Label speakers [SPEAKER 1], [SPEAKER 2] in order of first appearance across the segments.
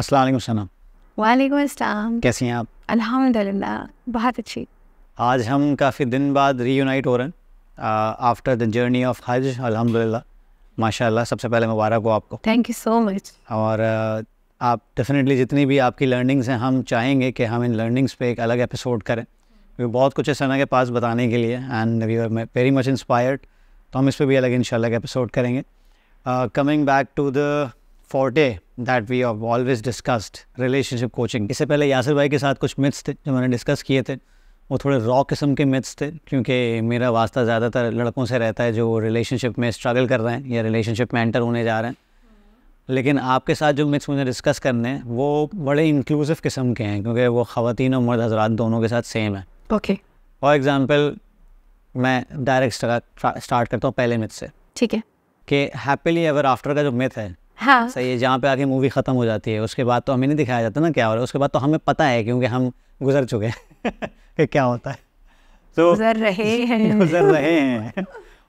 [SPEAKER 1] अस्सलाम वालेकुम सनम
[SPEAKER 2] वालेकुम अस्सलाम कैसी हैं आप अल्हम्दुलिल्लाह बहुत अच्छी
[SPEAKER 1] आज हम काफ़ी दिन बाद रीयूनाइट हो रहे हैं आफ्टर द जर्नी ऑफ हज अल्हम्दुलिल्लाह माशाल्लाह सबसे पहले मुबारक हो आपको थैंक यू सो मच और uh, आप डेफिनेटली जितनी भी आपकी लर्निंग्स हैं हम चाहेंगे कि हम इन लर्निंग्स पे एक अलग एपिसोड करें क्योंकि बहुत कुछ है सना के पास बताने के लिए and we are very much inspired तो हम इस पर भी अलग इन एपिसोड करेंगे coming back to the forte that we have always discussed relationship coaching इससे पहले यासिर भाई के साथ कुछ मिथ्स थे जो मैंने डिस्कस किए थे वो थोड़े रॉ किस्म के मिथ्स थे क्योंकि मेरा वास्ता ज़्यादातर लड़कों से रहता है जो रिलेशनशिप में स्ट्रगल कर रहे हैं या रिलेशनशिप में एंटर होने जा रहे हैं लेकिन आपके साथ जो मिथ्स मुझे डिस्कस करने हैं वो बड़े इंक्लूसिव किस्म के हैं क्योंकि वो ख़वान और मर्द हजरात दोनों के साथ सेम है ओके फॉर एग्ज़ाम्पल मैं डायरेक्ट स्टार्ट करता हूँ पहले मिथ से ठीक है कि हैप्पीली एवर आफ्टर का जो मिथ है हाँ सही है जहाँ पे आके मूवी ख़त्म हो जाती है उसके बाद तो हमें नहीं दिखाया जाता ना क्या हो रहा है उसके बाद तो हमें पता है क्योंकि हम गुजर चुके हैं क्या होता है तो गुजर रहे हैं गुजर रहे हैं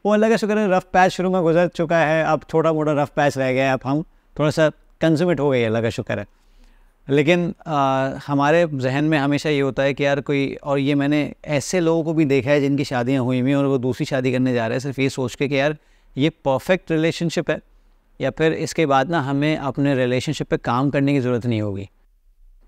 [SPEAKER 1] वो अल्लाह का शुक्र है रफ़ पैच शुरू में गुजर चुका है अब थोड़ा मोटा रफ़ पैच रह गया है अब हम थोड़ा सा कंज्यूमेट हो गए अल्लाह का शुक्र है लेकिन आ, हमारे जहन में हमेशा ये होता है कि यार कोई और ये मैंने ऐसे लोगों को भी देखा है जिनकी शादियाँ हुई हुई और वो दूसरी शादी करने जा रहे हैं सिर्फ ये सोच के कि यार ये परफेक्ट रिलेशनशिप है या फिर इसके बाद ना हमें अपने रिलेशनशिप पे काम करने की ज़रूरत नहीं होगी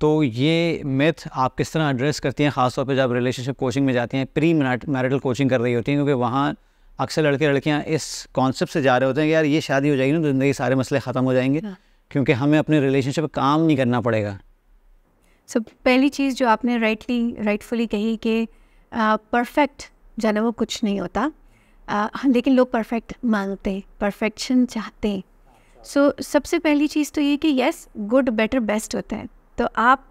[SPEAKER 1] तो ये मिथ आप किस तरह एड्रेस करती हैं ख़ासतौर पर जब रिलेशनशिप कोचिंग में जाती हैं प्री मैरिटल कोचिंग कर रही होती हैं क्योंकि वहाँ अक्सर लड़के लड़कियाँ इस कॉन्सेप्ट से जा रहे होते हैं कि यार ये शादी हो जाएगी ना तो ज़िंदगी सारे मसले ख़त्म हो जाएंगे हाँ। क्योंकि हमें अपने रिलेशनशिप पर काम नहीं करना पड़ेगा
[SPEAKER 2] सो so, पहली चीज़ जो आपने राइटली राइटफुली कही कि परफेक्ट जाना वो कुछ नहीं होता आ, लेकिन लोग परफेक्ट मांगते परफेक्शन चाहते सो so, सबसे पहली चीज़ तो ये कि येस गुड बेटर बेस्ट होते हैं तो आप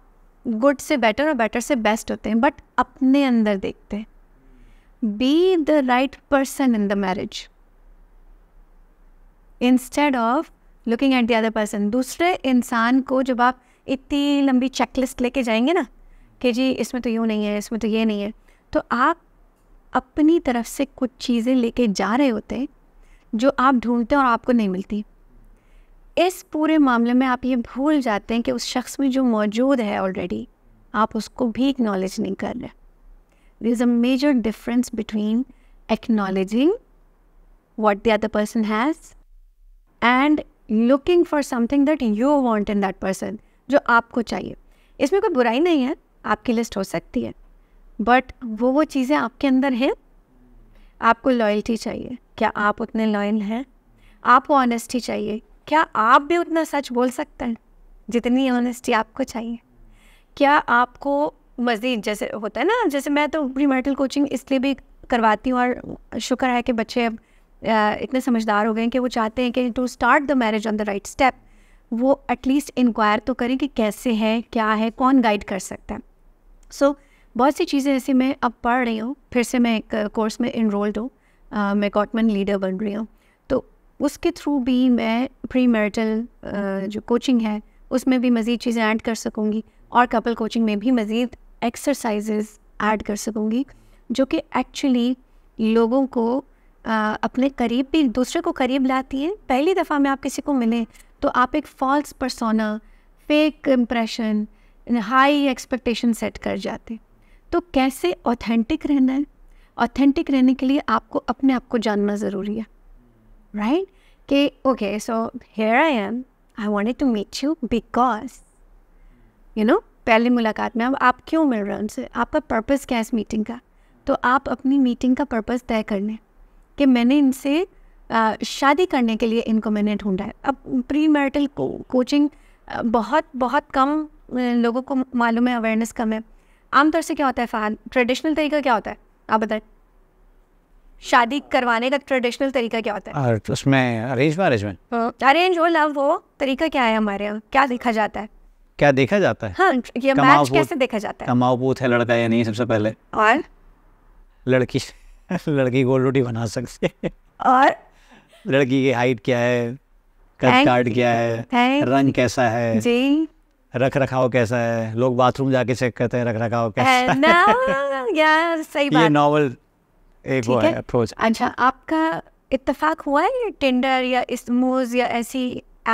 [SPEAKER 2] गुड से बेटर और बेटर से बेस्ट होते हैं बट अपने अंदर देखते हैं be the right person in the marriage instead of looking at the other person दूसरे इंसान को जब आप इतनी लंबी चेकलिस्ट लेके जाएंगे ना कि जी इसमें तो यूँ नहीं है इसमें तो ये नहीं है तो आप अपनी तरफ से कुछ चीज़ें लेके जा रहे होते हैं जो आप ढूंढते हैं और आपको नहीं मिलती इस पूरे मामले में आप ये भूल जाते हैं कि उस शख्स में जो मौजूद है ऑलरेडी आप उसको भी एक्नॉलेज नहीं कर रहे there is a major difference between acknowledging what the other person has and looking for something that you want in that person जो आपको चाहिए इसमें कोई बुराई नहीं है आपकी लिस्ट हो सकती है बट वो वो चीज़ें आपके अंदर हैं आपको लॉयल्टी चाहिए क्या आप उतने लॉयल हैं आपको ऑनेस्टी चाहिए क्या आप भी उतना सच बोल सकते हैं जितनी ऑनेस्टी आपको चाहिए क्या आपको मज़ीद जैसे होता है ना जैसे मैं तो प्री मैरिटल कोचिंग इसलिए भी करवाती हूँ और शुक्र है कि बच्चे अब इतने समझदार हो गए हैं कि वो चाहते हैं कि to start the marriage on the right step वो एटलीस्ट इंक्वायर तो करें कि कैसे है क्या है कौन गाइड कर सकता है सो so, बहुत सी चीज़ें ऐसी मैं अब पढ़ रही हूँ फिर से मैं एक कोर्स में इनरोल्ड हूँ मैं कॉटमन लीडर बन रही हूँ उसके थ्रू भी मैं प्री मैरिटल जो कोचिंग है उसमें भी मज़ीद चीज़ें ऐड कर सकूँगी और कपल कोचिंग में भी मज़ीद एक्सरसाइजेज ऐड कर सकूँगी जो कि एक्चुअली लोगों को आ, अपने करीब भी दूसरे को करीब लाती है पहली दफ़ा में आप किसी को मिलें तो आप एक false persona fake impression high expectation set कर जाते तो कैसे ऑथेंटिक रहना है ऑथेंटिक रहने के लिए आपको अपने आप को जानना ज़रूरी है right? Okay, okay, so here I am. I wanted to meet you because, you know, पहली मुलाकात में अब आप क्यों मिल रहे हैं उनसे आपका पर्पस क्या है इस मीटिंग का तो आप अपनी मीटिंग का पर्पस तय कर लें कि मैंने इनसे शादी करने के लिए इनको मैंने ढूंढा है अब प्री मैरिटल को, कोचिंग बहुत बहुत कम लोगों को मालूम है अवेयरनेस कम है आमतौर से क्या होता है फ़ान ट्रेडिशनल तरीका क्या होता है आप बताएं शादी करवाने का ट्रेडिशनल तरीका क्या होता
[SPEAKER 1] है तो उसमें अरेंज मैरिज में
[SPEAKER 2] अरेंज हो लव हो तरीका क्या है हमारे यहाँ क्या देखा जाता है
[SPEAKER 1] क्या देखा जाता है
[SPEAKER 2] हाँ, ये मैच कैसे देखा जाता है
[SPEAKER 1] कमाओ बूथ है लड़का या नहीं सबसे पहले और लड़की लड़की गोल रोटी बना सकती है और लड़की की हाइट क्या है कद काट क्या है रंग कैसा है जी रख रखाव कैसा है लोग बाथरूम जाके चेक करते हैं रख रखाव कैसा है
[SPEAKER 2] ना यार सही बात ये
[SPEAKER 1] नॉवल एक वो है अप्रोच
[SPEAKER 2] अच्छा आपका इत्तेफाक हुआ है टिंडर या इस मोज या ऐसी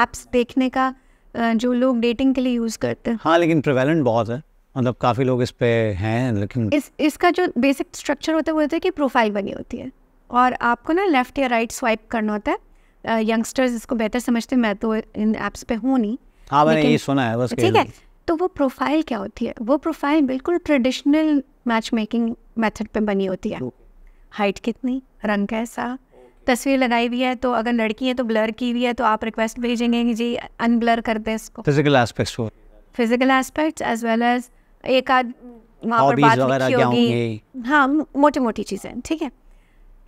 [SPEAKER 2] एप्स देखने का जो लोग डेटिंग के लिए यूज़ करते हैं
[SPEAKER 1] हाँ लेकिन प्रिवेलेंट बहुत है मतलब काफ़ी लोग इस पे हैं लेकिन
[SPEAKER 2] इस इसका जो बेसिक स्ट्रक्चर होता है वो होता है कि प्रोफाइल बनी होती है और आपको ना लेफ़्ट या राइट स्वाइप करना होता है यंगस्टर्स इसको बेहतर समझते हैं मैं तो इन एप्स पे हूँ नहीं
[SPEAKER 1] हाँ मैंने ये सुना है बस ठीक है
[SPEAKER 2] तो वो प्रोफाइल क्या होती है वो प्रोफाइल बिल्कुल ट्रेडिशनल मैच मेकिंग मेथड पर बनी होती है हाइट कितनी रंग कैसा तस्वीर लगाई हुई है तो अगर लड़की है तो ब्लर की हुई है तो आप रिक्वेस्ट भेजेंगे कि जी अनब्लर कर दें इसको
[SPEAKER 1] physical aspects
[SPEAKER 2] physical aspects as well as एक आध हाँ मोटी मोटी चीज़ें ठीक है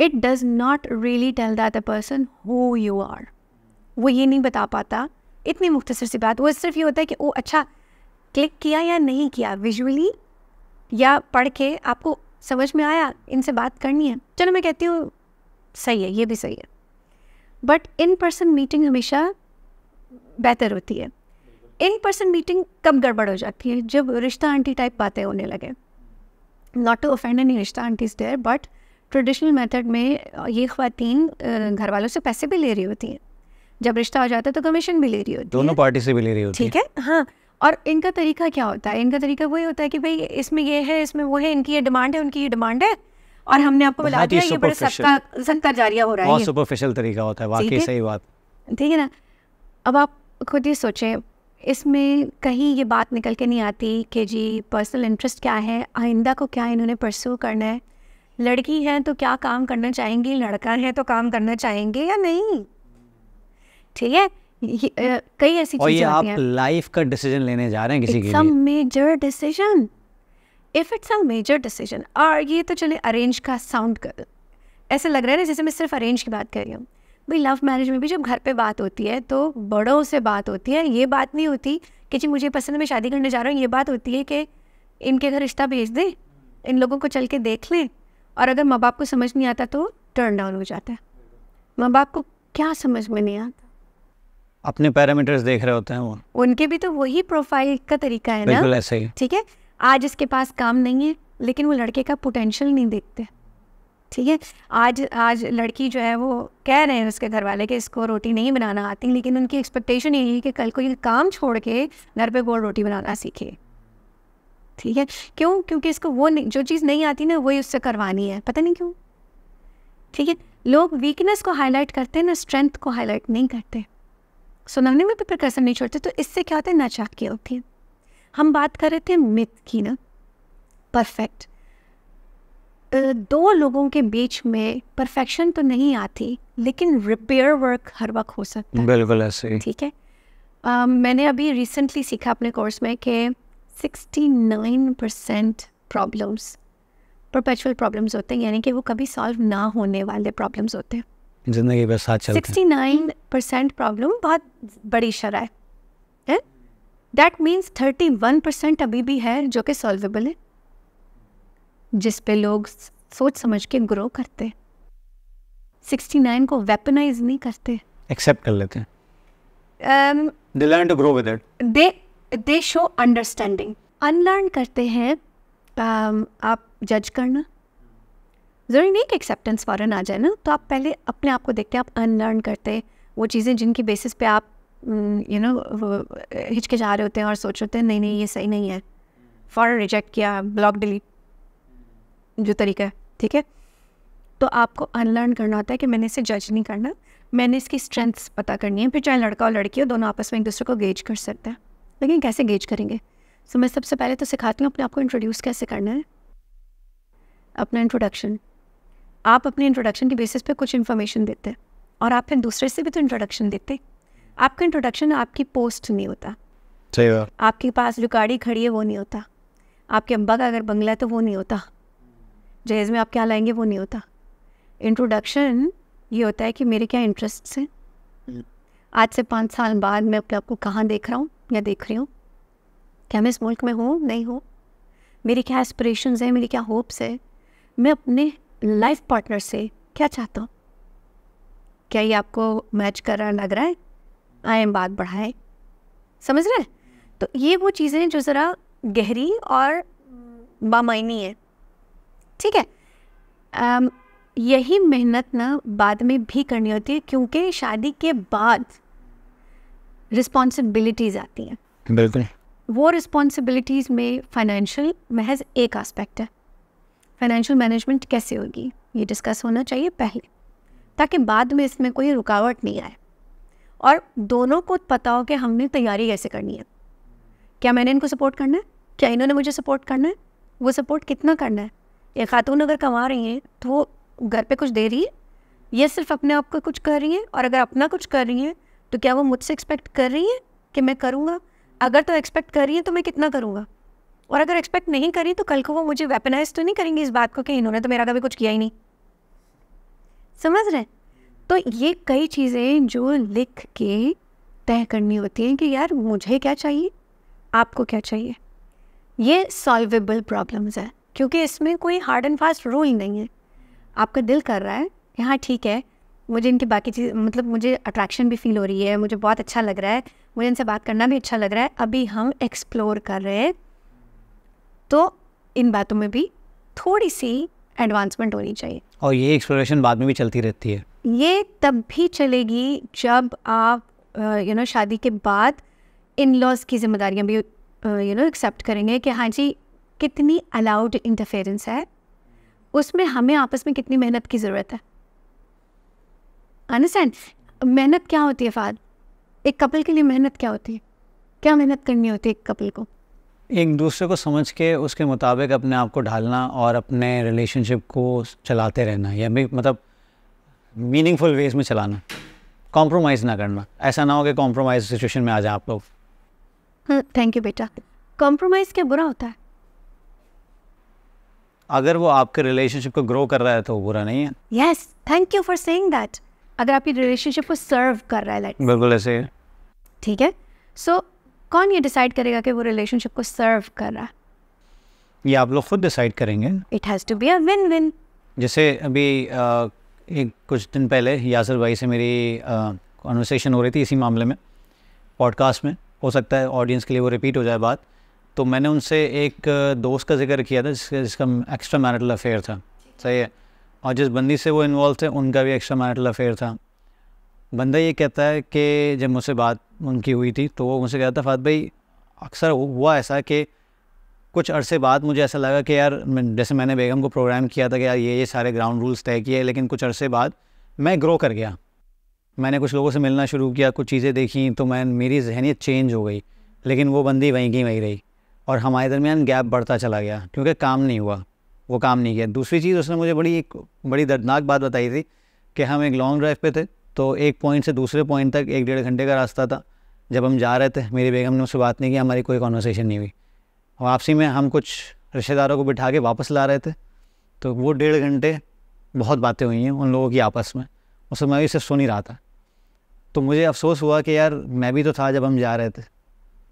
[SPEAKER 2] it does not really tell that a person who you are वो ये नहीं बता पाता इतनी मुख्तसर सी बात वो सिर्फ ये होता है कि वो अच्छा क्लिक किया या नहीं किया विजुअली या पढ़ के आपको समझ में आया इनसे बात करनी है चलो मैं कहती हूँ सही है ये भी सही है बट इन पर्सन मीटिंग हमेशा बेहतर होती है इन पर्सन मीटिंग कब गड़बड़ हो जाती है जब रिश्ता आंटी टाइप बातें होने लगे नॉट टू ऑफेंड एनी रिश्ता aunty is there but traditional method में ये खातन घर वालों से पैसे भी ले रही होती हैं जब रिश्ता हो जाता है तो कमीशन भी ले रही होती है
[SPEAKER 1] दोनों पार्टी से भी ले रही होती है ठीक
[SPEAKER 2] है हाँ और इनका तरीका क्या होता है इनका तरीका वही होता है कि भाई इसमें ये है इसमें वो है इनकी ये डिमांड है उनकी ये डिमांड है और हमने आपको बता दिया ये बड़े सख्ता सख्ता जारिया हो रहा है बहुत
[SPEAKER 1] सुपरफिशियल तरीका होता है वाकई सही बात
[SPEAKER 2] ठीक है ना अब आप खुद ही सोचें इसमें कहीं ये बात निकल के नहीं आती कि जी पर्सनल इंटरेस्ट क्या है आइंदा को क्या इन्होंने परस्यू करना है लड़की है तो क्या काम करना चाहेंगी लड़का है तो काम करना चाहेंगे या नहीं ठीक है कई ऐसी और ये आप
[SPEAKER 1] लाइफ का डिसीजन लेने जा रहे हैं किसी के लिए
[SPEAKER 2] major decision if it's a major decision और ये तो चले अरेंज का साउंड कर ऐसा लग रहा है ना जैसे मैं सिर्फ अरेंज की बात कर रही हूँ भाई लव मैरिज में भी जब घर पे बात होती है तो बड़ों से बात होती है ये बात नहीं होती कि जी मुझे पसंद है मैं शादी करने जा रहा हूँ ये बात होती है कि इनके घर रिश्ता भेज दें इन लोगों को चल के देख लें और अगर माँ बाप को समझ नहीं आता तो टर्न डाउन हो जाता है माँ बाप को क्या समझ में नहीं आता
[SPEAKER 1] अपने पैरामीटर्स देख रहे होते हैं वो
[SPEAKER 2] उनके भी तो वही प्रोफाइल का तरीका है ना ऐसे ही ठीक है आज इसके पास काम नहीं है लेकिन वो लड़के का पोटेंशियल नहीं देखते ठीक है आज आज लड़की जो है वो कह रहे हैं उसके घर वाले कि इसको रोटी नहीं बनाना आती लेकिन उनकी एक्सपेक्टेशन यही है कि कल को ये काम छोड़ के घर पे गोल रोटी बनाना सीखे ठीक है क्यों क्योंकि इसको वो जो चीज़ नहीं आती ना वही उससे करवानी है पता नहीं क्यों ठीक है लोग वीकनेस को हाईलाइट करते हैं ना स्ट्रेंथ को हाईलाइट नहीं करते सुनाने में भी प्रकर्सन नहीं छोड़ते तो इससे क्या होता है की होती है हम बात कर रहे थे मिथ की ना परफेक्ट दो लोगों के बीच में परफेक्शन तो नहीं आती लेकिन रिपेयर वर्क हर वक्त हो सकता
[SPEAKER 1] है बिल्कुल ऐसे
[SPEAKER 2] ठीक है uh, मैंने अभी रिसेंटली सीखा अपने कोर्स में कि 69 परसेंट प्रॉब्लम्स परपेचुअल प्रॉब्लम्स होते हैं यानी कि वो कभी सॉल्व ना होने वाले प्रॉब्लम्स होते हैं
[SPEAKER 1] जिंदगी भर साथ चलते सिक्सटी
[SPEAKER 2] नाइन परसेंट प्रॉब्लम बहुत बड़ी शरह है that means thirty one percent अभी भी है जो कि सॉल्वेबल है जिस पे लोग सोच समझ के ग्रो करते सिक्सटी नाइन को वेपनाइज नहीं करते
[SPEAKER 1] एक्सेप्ट कर लेते
[SPEAKER 2] हैं
[SPEAKER 1] they learn to grow with it
[SPEAKER 2] they they show understanding unlearn करते हैं um, आप जज करना ज़रूरी नहीं कि एक्सेप्टेंस फ़ौरन आ जाए ना तो आप पहले अपने आप को देखते हैं आप अनलर्न करते वो चीज़ें जिनकी बेसिस पे आप यू नो जा रहे होते हैं और सोच होते हैं नहीं नहीं ये सही नहीं है फ़ौरन रिजेक्ट किया ब्लॉक डिलीट जो तरीका है ठीक है तो आपको अनलर्न करना होता है कि मैंने इसे जज नहीं करना मैंने इसकी स्ट्रेंथ्स पता करनी है फिर चाहे लड़का और लड़की हो दोनों आपस में एक दूसरे को गेज कर सकते हैं लेकिन कैसे गेज करेंगे सो so, मैं सबसे पहले तो सिखाती हूँ अपने आप को इंट्रोड्यूस कैसे करना है अपना इंट्रोडक्शन आप अपने इंट्रोडक्शन के बेसिस पे कुछ इन्फॉर्मेशन देते हैं और आप फिर दूसरे से भी तो इंट्रोडक्शन देते आपका इंट्रोडक्शन आपकी पोस्ट नहीं होता सही बात आपके पास जो गाड़ी खड़ी है वो नहीं होता आपके अम्बा का अगर बंगला है तो वो नहीं होता जहेज़ में आप क्या लाएंगे वो नहीं होता इंट्रोडक्शन ये होता है कि मेरे क्या इंटरेस्ट
[SPEAKER 1] हैं
[SPEAKER 2] आज से पाँच साल बाद मैं अपने आप को कहाँ देख रहा हूँ या देख रही हूँ क्या मैं इस मुल्क में हूँ नहीं हूँ मेरी क्या एस्परेशन हैं मेरी क्या होप्स है मैं अपने लाइफ पार्टनर से क्या चाहता हूँ क्या ये आपको मैच कर रहा लग रहा है आए बात बढ़ाए समझ रहे हैं तो ये वो चीज़ें जो ज़रा गहरी और बामायनी है ठीक है um, यही मेहनत ना बाद में भी करनी होती है क्योंकि शादी के बाद रिस्पॉन्सिबिलिटीज़ आती हैं बिल्कुल वो रिस्पॉन्सिबिलिटीज़ में फाइनेंशियल महज एक आस्पेक्ट है फाइनेंशियल मैनेजमेंट कैसे होगी ये डिस्कस होना चाहिए पहले ताकि बाद में इसमें कोई रुकावट नहीं आए और दोनों को पता हो कि हमने तैयारी कैसे करनी है क्या मैंने इनको सपोर्ट करना है क्या इन्होंने मुझे सपोर्ट करना है वो सपोर्ट कितना करना है ये खातून अगर कमा रही हैं तो वो घर पे कुछ दे रही है ये सिर्फ अपने आप को कुछ कर रही हैं और अगर अपना कुछ कर रही हैं तो क्या वो मुझसे एक्सपेक्ट कर रही हैं कि मैं करूँगा अगर तो एक्सपेक्ट कर रही हैं तो मैं कितना करूँगा और अगर एक्सपेक्ट नहीं करी तो कल को वो मुझे वेपनाइज तो नहीं करेंगे इस बात को कि इन्होंने तो मेरा कभी कुछ किया ही नहीं समझ रहे तो ये कई चीज़ें जो लिख के तय करनी होती हैं कि यार मुझे क्या चाहिए आपको क्या चाहिए ये सॉल्वेबल प्रॉब्लम्स है क्योंकि इसमें कोई हार्ड एंड फास्ट रूल नहीं है आपका दिल कर रहा है कि हाँ ठीक है मुझे इनकी बाकी चीज़ मतलब मुझे अट्रैक्शन भी फील हो रही है मुझे बहुत अच्छा लग रहा है मुझे इनसे बात करना भी अच्छा लग रहा है अभी हम एक्सप्लोर कर रहे हैं तो इन बातों में भी थोड़ी सी एडवांसमेंट होनी चाहिए
[SPEAKER 1] और ये एक्सप्लोरेशन बाद में भी चलती रहती है
[SPEAKER 2] ये तब भी चलेगी जब आप यू नो शादी के बाद इन लॉज की जिम्मेदारियाँ भी यू नो एक्सेप्ट करेंगे कि हाँ जी कितनी अलाउड इंटरफेरेंस है उसमें हमें आपस में कितनी मेहनत की ज़रूरत है अंडरस्टैंड मेहनत क्या होती है फाद एक कपल के लिए मेहनत क्या होती है क्या मेहनत करनी होती है एक कपल को
[SPEAKER 1] एक दूसरे को समझ के उसके मुताबिक अपने आप को ढालना और अपने रिलेशनशिप को चलाते रहना या मतलब मीनिंगफुल वेज में चलाना कॉम्प्रोमाइज़ ना करना ऐसा ना हो कि कॉम्प्रोमाइज़ सिचुएशन में आ जाए आप लोग
[SPEAKER 2] थैंक हम्म, यू बेटा कॉम्प्रोमाइज़ क्या बुरा होता है
[SPEAKER 1] अगर वो आपके रिलेशनशिप को ग्रो कर रहा है तो बुरा नहीं है
[SPEAKER 2] yes thank you for saying that अगर आपकी रिलेशनशिप को सर्व कर रहा है
[SPEAKER 1] बिल्कुल ऐसे
[SPEAKER 2] ठीक है सो so, कौन ये डिसाइड करेगा कि वो रिलेशनशिप को सर्व कर रहा है
[SPEAKER 1] ये आप लोग खुद डिसाइड करेंगे
[SPEAKER 2] it has to be a win win
[SPEAKER 1] जैसे अभी आ, एक कुछ दिन पहले यासर भाई से मेरी कॉन्वर्सेशन हो रही थी इसी मामले में पॉडकास्ट में हो सकता है ऑडियंस के लिए वो रिपीट हो जाए बात तो मैंने उनसे एक दोस्त का जिक्र किया था जिसका जिसका एक्स्ट्रा मैरिटल अफेयर था सही है और जिस बंदी से वो इन्वॉल्व थे उनका भी एक्स्ट्रा मैरिटल अफेयर था बंदा ये कहता है कि जब मुझसे बात उनकी हुई थी तो वो मुझसे कहता था फात भाई अक्सर हुआ ऐसा कि कुछ अरसे बाद मुझे ऐसा लगा कि यार जैसे मैंने बेगम को प्रोग्राम किया था कि यार ये ये सारे ग्राउंड रूल्स तय किए लेकिन कुछ अरसे बाद मैं ग्रो कर गया मैंने कुछ लोगों से मिलना शुरू किया कुछ चीज़ें देखी तो मैं मेरी जहनीत चेंज हो गई लेकिन वो बंदी वहीं की वहीं रही और हमारे दरमियान गैप बढ़ता चला गया क्योंकि काम नहीं हुआ वो काम नहीं किया दूसरी चीज़ उसने मुझे बड़ी एक बड़ी दर्दनाक बात बताई थी कि हम एक लॉन्ग ड्राइव पे थे तो एक पॉइंट से दूसरे पॉइंट तक एक डेढ़ घंटे का रास्ता था जब हम जा रहे थे मेरी बेगम ने उससे बात नहीं की हमारी कोई कॉन्वर्सेशन नहीं हुई वापसी में हम कुछ रिश्तेदारों को बिठा के वापस ला रहे थे तो वो डेढ़ घंटे बहुत बातें हुई हैं उन लोगों की आपस में उस समय भी सिर्फ सुन ही रहा था तो मुझे अफसोस हुआ कि यार मैं भी तो था जब हम जा रहे थे